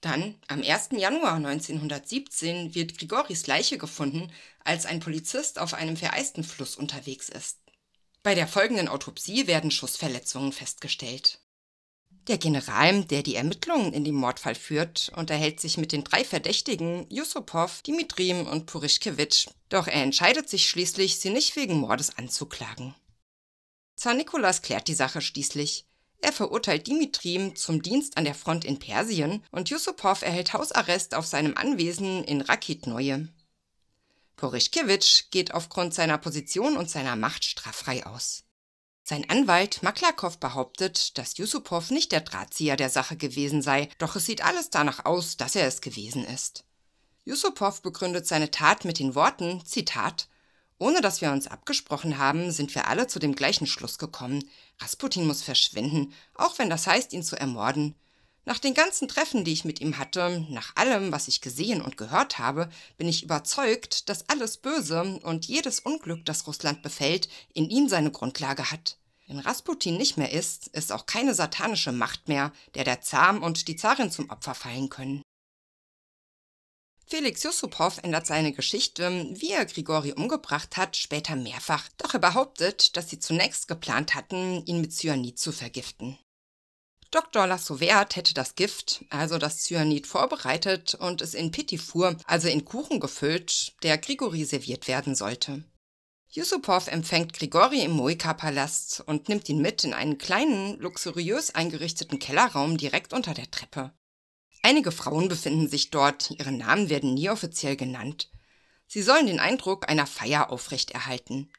Dann, am 1. Januar 1917, wird Grigoris Leiche gefunden, als ein Polizist auf einem vereisten Fluss unterwegs ist. Bei der folgenden Autopsie werden Schussverletzungen festgestellt der General, der die Ermittlungen in dem Mordfall führt, unterhält sich mit den drei Verdächtigen Yusupov, Dimitrim und Purischkewitsch, doch er entscheidet sich schließlich, sie nicht wegen Mordes anzuklagen. Zar Nikolas klärt die Sache schließlich. Er verurteilt Dimitrim zum Dienst an der Front in Persien und Yusupov erhält Hausarrest auf seinem Anwesen in Rakitneue. Porischkewitsch geht aufgrund seiner Position und seiner Macht straffrei aus. Sein Anwalt Maklakow behauptet, dass Yusupov nicht der Drahtzieher der Sache gewesen sei, doch es sieht alles danach aus, dass er es gewesen ist. Yusupov begründet seine Tat mit den Worten, Zitat, ohne dass wir uns abgesprochen haben, sind wir alle zu dem gleichen Schluss gekommen. Rasputin muss verschwinden, auch wenn das heißt, ihn zu ermorden. Nach den ganzen Treffen, die ich mit ihm hatte, nach allem, was ich gesehen und gehört habe, bin ich überzeugt, dass alles Böse und jedes Unglück, das Russland befällt, in ihm seine Grundlage hat. Wenn Rasputin nicht mehr ist, ist auch keine satanische Macht mehr, der der Zahm und die Zarin zum Opfer fallen können. Felix Yusupov ändert seine Geschichte, wie er Grigori umgebracht hat, später mehrfach, doch er behauptet, dass sie zunächst geplant hatten, ihn mit Cyanid zu vergiften. Dr. Lassouvert hätte das Gift, also das Cyanid, vorbereitet und es in Petitfour, also in Kuchen gefüllt, der Grigori serviert werden sollte. Yusupov empfängt Grigori im Moika-Palast und nimmt ihn mit in einen kleinen, luxuriös eingerichteten Kellerraum direkt unter der Treppe. Einige Frauen befinden sich dort, ihre Namen werden nie offiziell genannt. Sie sollen den Eindruck einer Feier aufrechterhalten.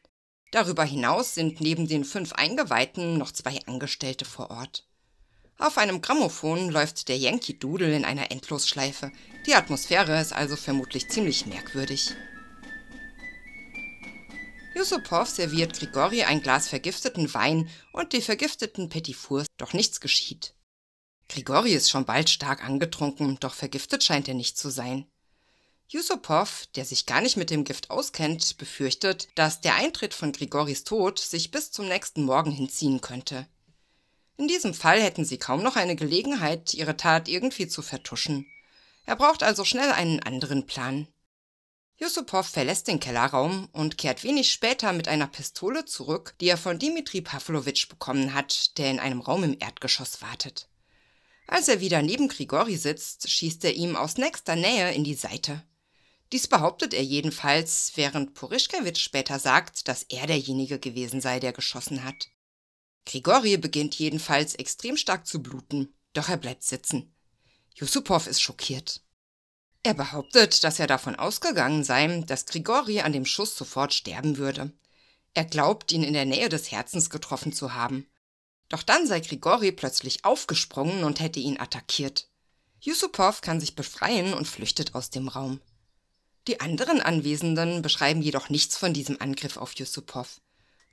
Darüber hinaus sind neben den fünf Eingeweihten noch zwei Angestellte vor Ort. Auf einem Grammophon läuft der Yankee Doodle in einer Endlosschleife. Die Atmosphäre ist also vermutlich ziemlich merkwürdig. Yusupov serviert Grigori ein Glas vergifteten Wein und die vergifteten Petit Fours, doch nichts geschieht. Grigori ist schon bald stark angetrunken, doch vergiftet scheint er nicht zu sein. Yusupov, der sich gar nicht mit dem Gift auskennt, befürchtet, dass der Eintritt von Grigoris Tod sich bis zum nächsten Morgen hinziehen könnte. In diesem Fall hätten sie kaum noch eine Gelegenheit, ihre Tat irgendwie zu vertuschen. Er braucht also schnell einen anderen Plan. Jusupov verlässt den Kellerraum und kehrt wenig später mit einer Pistole zurück, die er von Dimitri Pavlovich bekommen hat, der in einem Raum im Erdgeschoss wartet. Als er wieder neben Grigori sitzt, schießt er ihm aus nächster Nähe in die Seite. Dies behauptet er jedenfalls, während Porischkewitsch später sagt, dass er derjenige gewesen sei, der geschossen hat. Grigori beginnt jedenfalls extrem stark zu bluten, doch er bleibt sitzen. Yusupov ist schockiert. Er behauptet, dass er davon ausgegangen sei, dass Grigori an dem Schuss sofort sterben würde. Er glaubt, ihn in der Nähe des Herzens getroffen zu haben. Doch dann sei Grigori plötzlich aufgesprungen und hätte ihn attackiert. Yusupov kann sich befreien und flüchtet aus dem Raum. Die anderen Anwesenden beschreiben jedoch nichts von diesem Angriff auf Yusupov.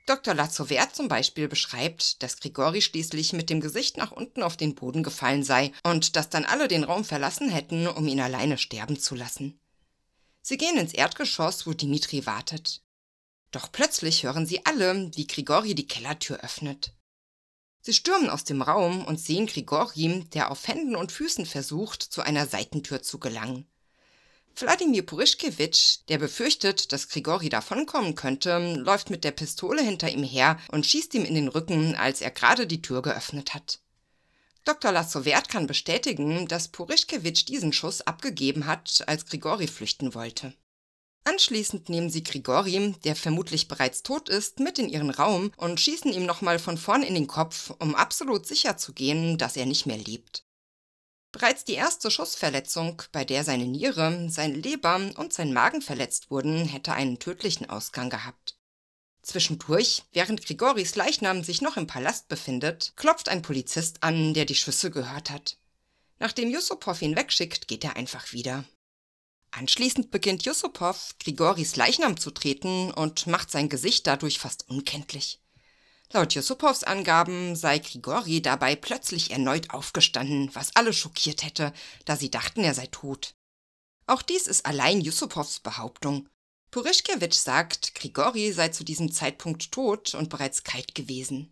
Dr. Lazovert zum Beispiel beschreibt, dass Grigori schließlich mit dem Gesicht nach unten auf den Boden gefallen sei und dass dann alle den Raum verlassen hätten, um ihn alleine sterben zu lassen. Sie gehen ins Erdgeschoss, wo Dimitri wartet. Doch plötzlich hören sie alle, wie Grigori die Kellertür öffnet. Sie stürmen aus dem Raum und sehen Grigori, der auf Händen und Füßen versucht, zu einer Seitentür zu gelangen. Wladimir Purischkewitsch, der befürchtet, dass Grigori davonkommen könnte, läuft mit der Pistole hinter ihm her und schießt ihm in den Rücken, als er gerade die Tür geöffnet hat. Dr. Lassowert kann bestätigen, dass Purischkewitsch diesen Schuss abgegeben hat, als Grigori flüchten wollte. Anschließend nehmen sie Grigori, der vermutlich bereits tot ist, mit in ihren Raum und schießen ihm nochmal von vorn in den Kopf, um absolut sicher zu gehen, dass er nicht mehr lebt. Bereits die erste Schussverletzung, bei der seine Niere, sein Leber und sein Magen verletzt wurden, hätte einen tödlichen Ausgang gehabt. Zwischendurch, während Grigoris Leichnam sich noch im Palast befindet, klopft ein Polizist an, der die Schüsse gehört hat. Nachdem Yusupov ihn wegschickt, geht er einfach wieder. Anschließend beginnt Yusupov, Grigoris Leichnam zu treten und macht sein Gesicht dadurch fast unkenntlich. Laut Yusupovs Angaben sei Grigori dabei plötzlich erneut aufgestanden, was alle schockiert hätte, da sie dachten, er sei tot. Auch dies ist allein Yusupovs Behauptung. Purischkewitsch sagt, Grigori sei zu diesem Zeitpunkt tot und bereits kalt gewesen.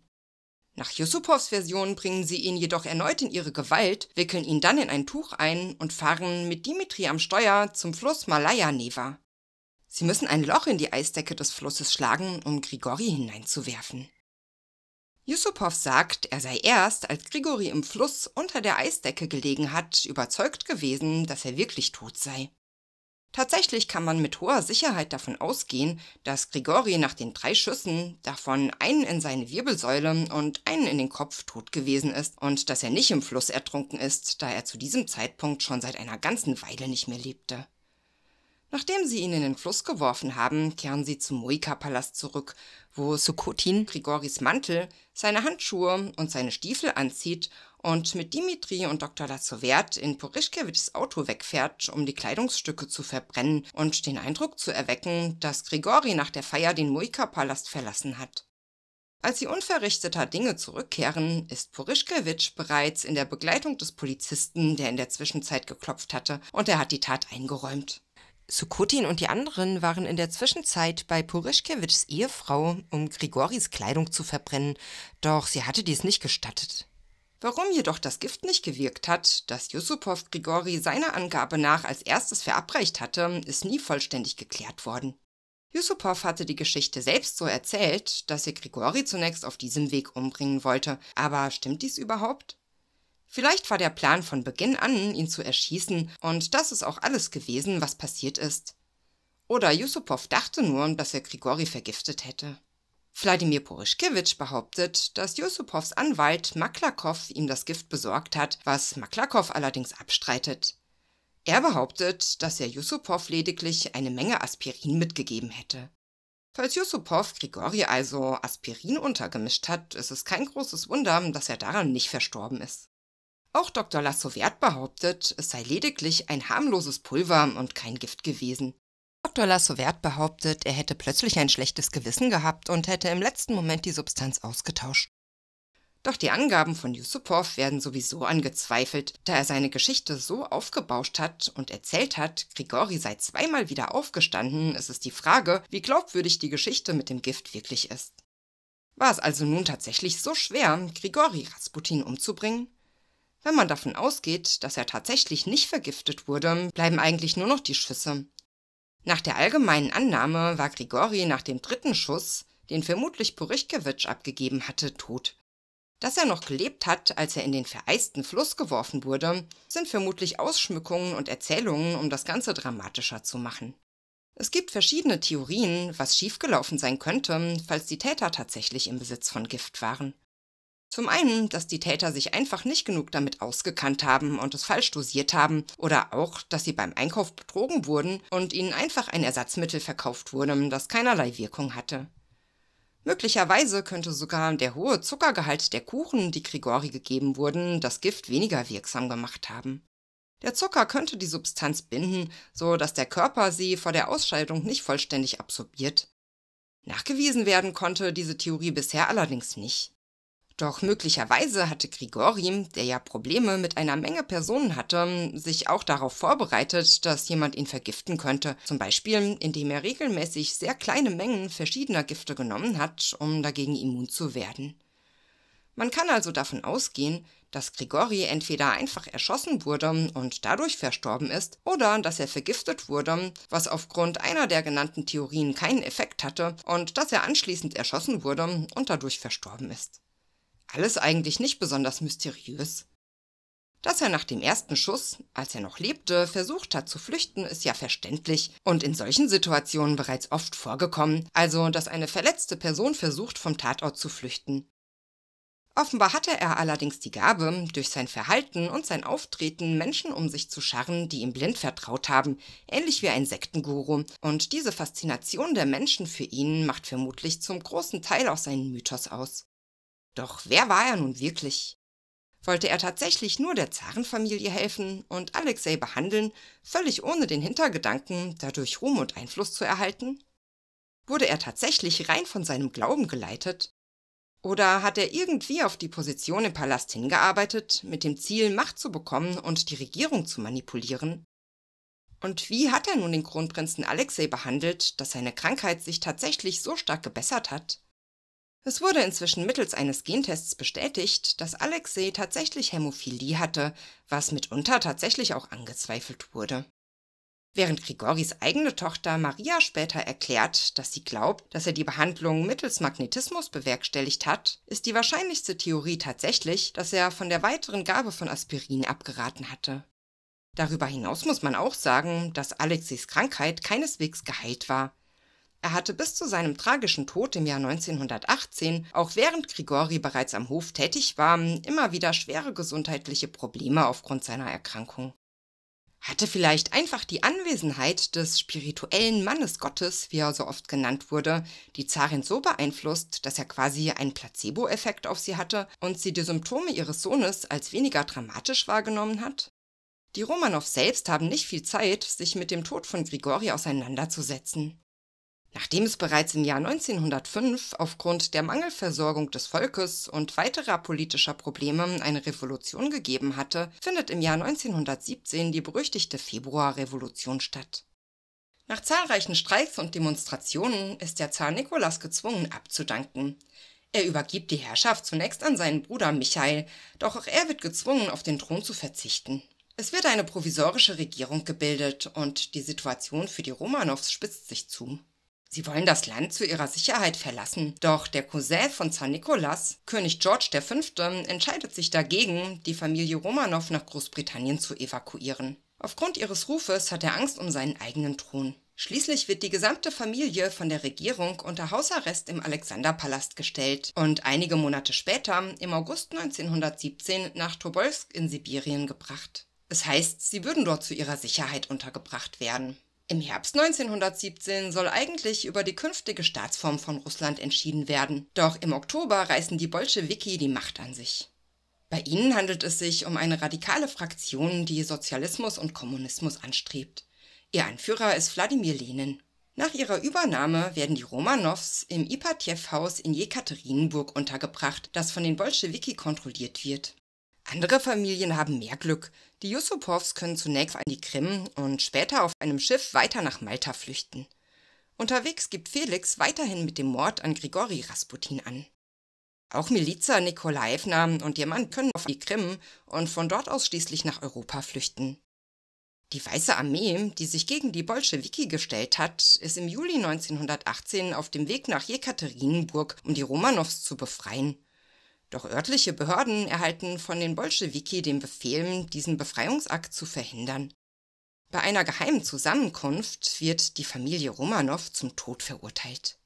Nach Yusupovs Version bringen sie ihn jedoch erneut in ihre Gewalt, wickeln ihn dann in ein Tuch ein und fahren mit Dimitri am Steuer zum Fluss Malaya-Neva. Sie müssen ein Loch in die Eisdecke des Flusses schlagen, um Grigori hineinzuwerfen. Yusupov sagt, er sei erst, als Grigori im Fluss unter der Eisdecke gelegen hat, überzeugt gewesen, dass er wirklich tot sei. Tatsächlich kann man mit hoher Sicherheit davon ausgehen, dass Grigori nach den drei Schüssen, davon einen in seine Wirbelsäule und einen in den Kopf, tot gewesen ist und dass er nicht im Fluss ertrunken ist, da er zu diesem Zeitpunkt schon seit einer ganzen Weile nicht mehr lebte. Nachdem sie ihn in den Fluss geworfen haben, kehren sie zum Moika-Palast zurück, wo Sukhotin Grigoris Mantel, seine Handschuhe und seine Stiefel anzieht und mit Dimitri und Dr. Lazowert in Porischkewitschs Auto wegfährt, um die Kleidungsstücke zu verbrennen und den Eindruck zu erwecken, dass Grigori nach der Feier den Moika-Palast verlassen hat. Als sie unverrichteter Dinge zurückkehren, ist Porischkewitsch bereits in der Begleitung des Polizisten, der in der Zwischenzeit geklopft hatte, und er hat die Tat eingeräumt. Sukutin und die anderen waren in der Zwischenzeit bei Purischkewitschs Ehefrau, um Grigoris Kleidung zu verbrennen, doch sie hatte dies nicht gestattet. Warum jedoch das Gift nicht gewirkt hat, das Yusupow Grigori seiner Angabe nach als erstes verabreicht hatte, ist nie vollständig geklärt worden. Yusupow hatte die Geschichte selbst so erzählt, dass er Grigori zunächst auf diesem Weg umbringen wollte, aber stimmt dies überhaupt? Vielleicht war der Plan von Beginn an, ihn zu erschießen, und das ist auch alles gewesen, was passiert ist. Oder Yusupov dachte nur, dass er Grigori vergiftet hätte. Wladimir Porischkewitsch behauptet, dass Yusupovs Anwalt Maklakow ihm das Gift besorgt hat, was Maklakow allerdings abstreitet. Er behauptet, dass er Yusupov lediglich eine Menge Aspirin mitgegeben hätte. Falls Yusupov Grigori also Aspirin untergemischt hat, ist es kein großes Wunder, dass er daran nicht verstorben ist. Auch Dr. Lassowert behauptet, es sei lediglich ein harmloses Pulver und kein Gift gewesen. Dr. Lassowert behauptet, er hätte plötzlich ein schlechtes Gewissen gehabt und hätte im letzten Moment die Substanz ausgetauscht. Doch die Angaben von Yusupov werden sowieso angezweifelt, da er seine Geschichte so aufgebauscht hat und erzählt hat, Grigori sei zweimal wieder aufgestanden, ist es die Frage, wie glaubwürdig die Geschichte mit dem Gift wirklich ist. War es also nun tatsächlich so schwer, Grigori Rasputin umzubringen? Wenn man davon ausgeht, dass er tatsächlich nicht vergiftet wurde, bleiben eigentlich nur noch die Schüsse. Nach der allgemeinen Annahme war Grigori nach dem dritten Schuss, den vermutlich Purichkewitsch abgegeben hatte, tot. Dass er noch gelebt hat, als er in den vereisten Fluss geworfen wurde, sind vermutlich Ausschmückungen und Erzählungen, um das Ganze dramatischer zu machen. Es gibt verschiedene Theorien, was schiefgelaufen sein könnte, falls die Täter tatsächlich im Besitz von Gift waren. Zum einen, dass die Täter sich einfach nicht genug damit ausgekannt haben und es falsch dosiert haben oder auch, dass sie beim Einkauf betrogen wurden und ihnen einfach ein Ersatzmittel verkauft wurde, das keinerlei Wirkung hatte. Möglicherweise könnte sogar der hohe Zuckergehalt der Kuchen, die Grigori gegeben wurden, das Gift weniger wirksam gemacht haben. Der Zucker könnte die Substanz binden, so dass der Körper sie vor der Ausscheidung nicht vollständig absorbiert. Nachgewiesen werden konnte diese Theorie bisher allerdings nicht. Doch möglicherweise hatte Grigori, der ja Probleme mit einer Menge Personen hatte, sich auch darauf vorbereitet, dass jemand ihn vergiften könnte, zum Beispiel indem er regelmäßig sehr kleine Mengen verschiedener Gifte genommen hat, um dagegen immun zu werden. Man kann also davon ausgehen, dass Grigori entweder einfach erschossen wurde und dadurch verstorben ist, oder dass er vergiftet wurde, was aufgrund einer der genannten Theorien keinen Effekt hatte, und dass er anschließend erschossen wurde und dadurch verstorben ist alles eigentlich nicht besonders mysteriös. Dass er nach dem ersten Schuss, als er noch lebte, versucht hat zu flüchten, ist ja verständlich und in solchen Situationen bereits oft vorgekommen, also dass eine verletzte Person versucht, vom Tatort zu flüchten. Offenbar hatte er allerdings die Gabe, durch sein Verhalten und sein Auftreten Menschen um sich zu scharren, die ihm blind vertraut haben, ähnlich wie ein Sektenguru, und diese Faszination der Menschen für ihn macht vermutlich zum großen Teil auch seinen Mythos aus. Doch wer war er nun wirklich? Wollte er tatsächlich nur der Zarenfamilie helfen und Alexei behandeln, völlig ohne den Hintergedanken, dadurch Ruhm und Einfluss zu erhalten? Wurde er tatsächlich rein von seinem Glauben geleitet? Oder hat er irgendwie auf die Position im Palast hingearbeitet, mit dem Ziel, Macht zu bekommen und die Regierung zu manipulieren? Und wie hat er nun den Kronprinzen Alexei behandelt, dass seine Krankheit sich tatsächlich so stark gebessert hat? Es wurde inzwischen mittels eines Gentests bestätigt, dass Alexei tatsächlich Hämophilie hatte, was mitunter tatsächlich auch angezweifelt wurde. Während Grigoris eigene Tochter Maria später erklärt, dass sie glaubt, dass er die Behandlung mittels Magnetismus bewerkstelligt hat, ist die wahrscheinlichste Theorie tatsächlich, dass er von der weiteren Gabe von Aspirin abgeraten hatte. Darüber hinaus muss man auch sagen, dass Alexis Krankheit keineswegs geheilt war, er hatte bis zu seinem tragischen Tod im Jahr 1918, auch während Grigori bereits am Hof tätig war, immer wieder schwere gesundheitliche Probleme aufgrund seiner Erkrankung. Hatte vielleicht einfach die Anwesenheit des spirituellen Mannes Gottes, wie er so oft genannt wurde, die Zarin so beeinflusst, dass er quasi einen Placebo-Effekt auf sie hatte und sie die Symptome ihres Sohnes als weniger dramatisch wahrgenommen hat? Die Romanow selbst haben nicht viel Zeit, sich mit dem Tod von Grigori auseinanderzusetzen. Nachdem es bereits im Jahr 1905 aufgrund der Mangelversorgung des Volkes und weiterer politischer Probleme eine Revolution gegeben hatte, findet im Jahr 1917 die berüchtigte Februarrevolution statt. Nach zahlreichen Streiks und Demonstrationen ist der Zar Nikolaus gezwungen abzudanken. Er übergibt die Herrschaft zunächst an seinen Bruder Michael, doch auch er wird gezwungen, auf den Thron zu verzichten. Es wird eine provisorische Regierung gebildet und die Situation für die Romanows spitzt sich zu. Sie wollen das Land zu ihrer Sicherheit verlassen, doch der Cousin von San Nicolas, König George V., entscheidet sich dagegen, die Familie Romanow nach Großbritannien zu evakuieren. Aufgrund ihres Rufes hat er Angst um seinen eigenen Thron. Schließlich wird die gesamte Familie von der Regierung unter Hausarrest im Alexanderpalast gestellt und einige Monate später, im August 1917, nach Tobolsk in Sibirien gebracht. Es heißt, sie würden dort zu ihrer Sicherheit untergebracht werden. Im Herbst 1917 soll eigentlich über die künftige Staatsform von Russland entschieden werden, doch im Oktober reißen die Bolschewiki die Macht an sich. Bei ihnen handelt es sich um eine radikale Fraktion, die Sozialismus und Kommunismus anstrebt. Ihr Anführer ist Wladimir Lenin. Nach ihrer Übernahme werden die Romanows im Ipatjew-Haus in Jekaterinburg untergebracht, das von den Bolschewiki kontrolliert wird. Andere Familien haben mehr Glück. Die Yussupows können zunächst an die Krim und später auf einem Schiff weiter nach Malta flüchten. Unterwegs gibt Felix weiterhin mit dem Mord an Grigori Rasputin an. Auch Miliza Nikolaevna und ihr Mann können auf die Krim und von dort aus schließlich nach Europa flüchten. Die Weiße Armee, die sich gegen die Bolschewiki gestellt hat, ist im Juli 1918 auf dem Weg nach Jekaterinenburg, um die Romanows zu befreien. Doch örtliche Behörden erhalten von den Bolschewiki den Befehl, diesen Befreiungsakt zu verhindern. Bei einer geheimen Zusammenkunft wird die Familie Romanow zum Tod verurteilt.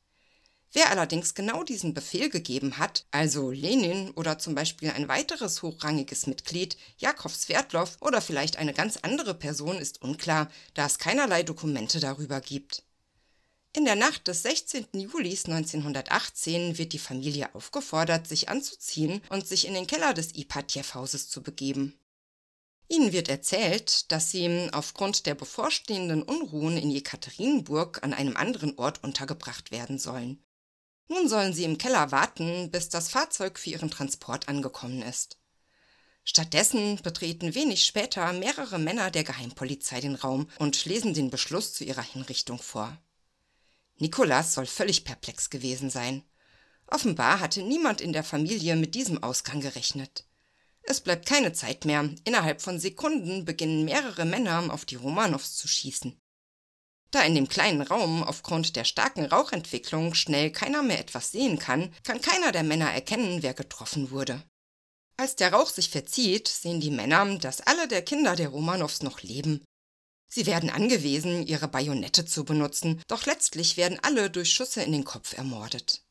Wer allerdings genau diesen Befehl gegeben hat, also Lenin oder zum Beispiel ein weiteres hochrangiges Mitglied, Jakov Sverdlov oder vielleicht eine ganz andere Person, ist unklar, da es keinerlei Dokumente darüber gibt. In der Nacht des 16. Julis 1918 wird die Familie aufgefordert, sich anzuziehen und sich in den Keller des Ipatjew-Hauses zu begeben. Ihnen wird erzählt, dass sie aufgrund der bevorstehenden Unruhen in Jekaterinburg an einem anderen Ort untergebracht werden sollen. Nun sollen sie im Keller warten, bis das Fahrzeug für ihren Transport angekommen ist. Stattdessen betreten wenig später mehrere Männer der Geheimpolizei den Raum und lesen den Beschluss zu ihrer Hinrichtung vor. Nikolas soll völlig perplex gewesen sein. Offenbar hatte niemand in der Familie mit diesem Ausgang gerechnet. Es bleibt keine Zeit mehr. Innerhalb von Sekunden beginnen mehrere Männer auf die Romanows zu schießen. Da in dem kleinen Raum aufgrund der starken Rauchentwicklung schnell keiner mehr etwas sehen kann, kann keiner der Männer erkennen, wer getroffen wurde. Als der Rauch sich verzieht, sehen die Männer, dass alle der Kinder der Romanows noch leben Sie werden angewiesen, ihre Bajonette zu benutzen, doch letztlich werden alle durch Schüsse in den Kopf ermordet.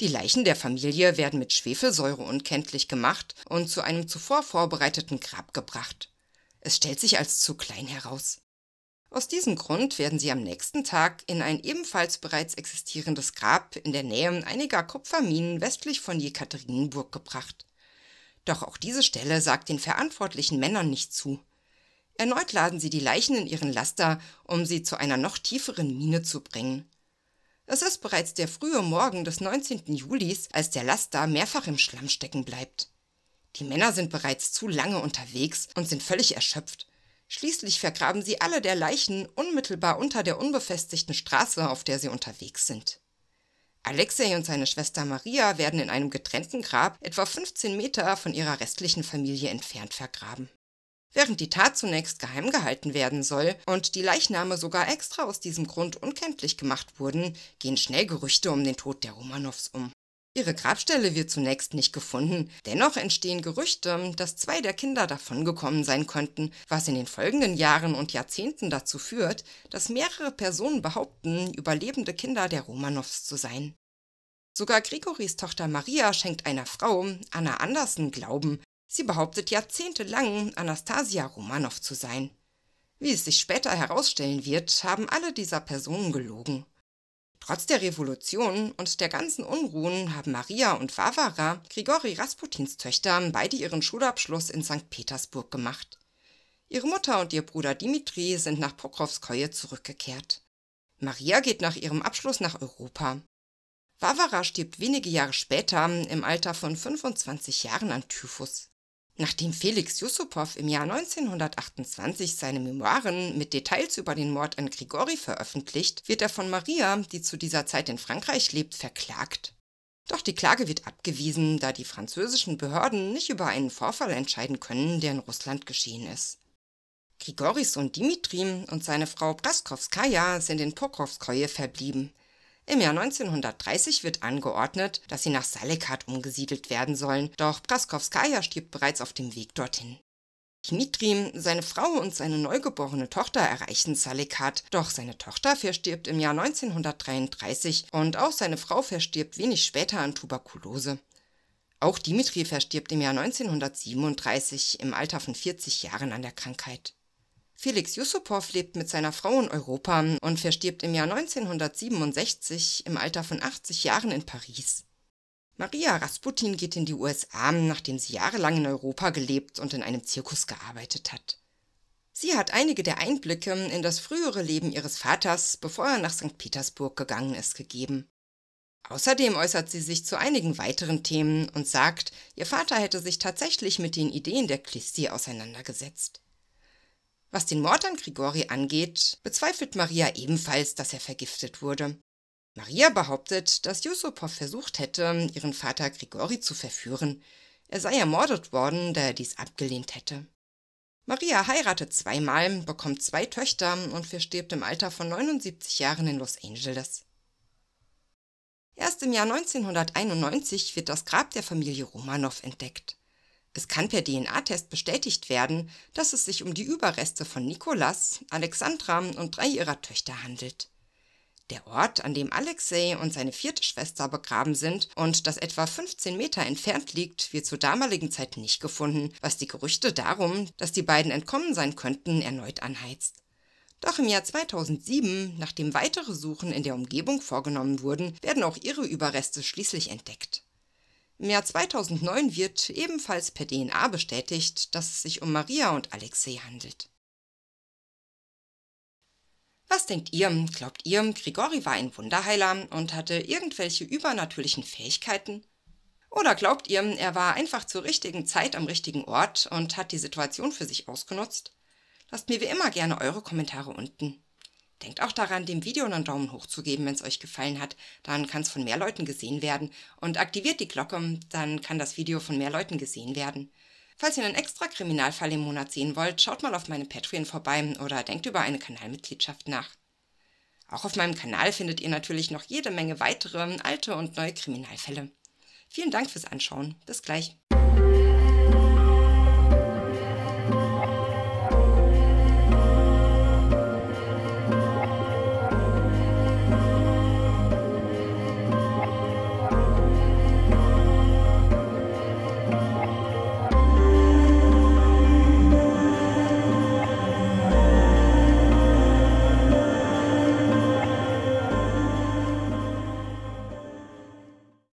Die Leichen der Familie werden mit Schwefelsäure unkenntlich gemacht und zu einem zuvor vorbereiteten Grab gebracht. Es stellt sich als zu klein heraus. Aus diesem Grund werden sie am nächsten Tag in ein ebenfalls bereits existierendes Grab in der Nähe einiger Kupferminen westlich von Jekaterinenburg gebracht. Doch auch diese Stelle sagt den verantwortlichen Männern nicht zu. Erneut laden sie die Leichen in ihren Laster, um sie zu einer noch tieferen Mine zu bringen. Es ist bereits der frühe Morgen des 19. Julis, als der Laster mehrfach im Schlamm stecken bleibt. Die Männer sind bereits zu lange unterwegs und sind völlig erschöpft. Schließlich vergraben sie alle der Leichen unmittelbar unter der unbefestigten Straße, auf der sie unterwegs sind. Alexei und seine Schwester Maria werden in einem getrennten Grab etwa 15 Meter von ihrer restlichen Familie entfernt vergraben. Während die Tat zunächst geheim gehalten werden soll und die Leichname sogar extra aus diesem Grund unkenntlich gemacht wurden, gehen schnell Gerüchte um den Tod der Romanows um. Ihre Grabstelle wird zunächst nicht gefunden, dennoch entstehen Gerüchte, dass zwei der Kinder davongekommen sein könnten, was in den folgenden Jahren und Jahrzehnten dazu führt, dass mehrere Personen behaupten, überlebende Kinder der Romanows zu sein. Sogar Grigoris Tochter Maria schenkt einer Frau, Anna Andersen, Glauben, Sie behauptet jahrzehntelang, Anastasia Romanow zu sein. Wie es sich später herausstellen wird, haben alle dieser Personen gelogen. Trotz der Revolution und der ganzen Unruhen haben Maria und Varvara, Grigori Rasputins Töchter, beide ihren Schulabschluss in St. Petersburg gemacht. Ihre Mutter und ihr Bruder Dimitri sind nach Pokrowskoje zurückgekehrt. Maria geht nach ihrem Abschluss nach Europa. Varvara stirbt wenige Jahre später im Alter von 25 Jahren an Typhus. Nachdem Felix Yusupow im Jahr 1928 seine Memoiren mit Details über den Mord an Grigori veröffentlicht, wird er von Maria, die zu dieser Zeit in Frankreich lebt, verklagt. Doch die Klage wird abgewiesen, da die französischen Behörden nicht über einen Vorfall entscheiden können, der in Russland geschehen ist. Grigoris Sohn Dimitri und seine Frau Braskowskaja sind in Pokrowskoje verblieben, im Jahr 1930 wird angeordnet, dass sie nach Salekat umgesiedelt werden sollen, doch Praskowskaja stirbt bereits auf dem Weg dorthin. Dmitri, seine Frau und seine neugeborene Tochter erreichen Salekat, doch seine Tochter verstirbt im Jahr 1933 und auch seine Frau verstirbt wenig später an Tuberkulose. Auch Dimitri verstirbt im Jahr 1937 im Alter von 40 Jahren an der Krankheit. Felix Yusupov lebt mit seiner Frau in Europa und verstirbt im Jahr 1967 im Alter von 80 Jahren in Paris. Maria Rasputin geht in die USA, nachdem sie jahrelang in Europa gelebt und in einem Zirkus gearbeitet hat. Sie hat einige der Einblicke in das frühere Leben ihres Vaters, bevor er nach St. Petersburg gegangen ist, gegeben. Außerdem äußert sie sich zu einigen weiteren Themen und sagt, ihr Vater hätte sich tatsächlich mit den Ideen der Christie auseinandergesetzt. Was den Mord an Grigori angeht, bezweifelt Maria ebenfalls, dass er vergiftet wurde. Maria behauptet, dass Yusupov versucht hätte, ihren Vater Grigori zu verführen. Er sei ermordet worden, da er dies abgelehnt hätte. Maria heiratet zweimal, bekommt zwei Töchter und verstirbt im Alter von 79 Jahren in Los Angeles. Erst im Jahr 1991 wird das Grab der Familie Romanow entdeckt. Es kann per DNA-Test bestätigt werden, dass es sich um die Überreste von Nikolas, Alexandra und drei ihrer Töchter handelt. Der Ort, an dem Alexei und seine vierte Schwester begraben sind und das etwa 15 Meter entfernt liegt, wird zur damaligen Zeit nicht gefunden, was die Gerüchte darum, dass die beiden entkommen sein könnten, erneut anheizt. Doch im Jahr 2007, nachdem weitere Suchen in der Umgebung vorgenommen wurden, werden auch ihre Überreste schließlich entdeckt. Im Jahr 2009 wird ebenfalls per DNA bestätigt, dass es sich um Maria und Alexei handelt. Was denkt ihr? Glaubt ihr, Grigori war ein Wunderheiler und hatte irgendwelche übernatürlichen Fähigkeiten? Oder glaubt ihr, er war einfach zur richtigen Zeit am richtigen Ort und hat die Situation für sich ausgenutzt? Lasst mir wie immer gerne eure Kommentare unten. Denkt auch daran, dem Video einen Daumen hoch zu geben, wenn es euch gefallen hat. Dann kann es von mehr Leuten gesehen werden. Und aktiviert die Glocke, dann kann das Video von mehr Leuten gesehen werden. Falls ihr einen extra Kriminalfall im Monat sehen wollt, schaut mal auf meine Patreon vorbei oder denkt über eine Kanalmitgliedschaft nach. Auch auf meinem Kanal findet ihr natürlich noch jede Menge weitere alte und neue Kriminalfälle. Vielen Dank fürs Anschauen. Bis gleich.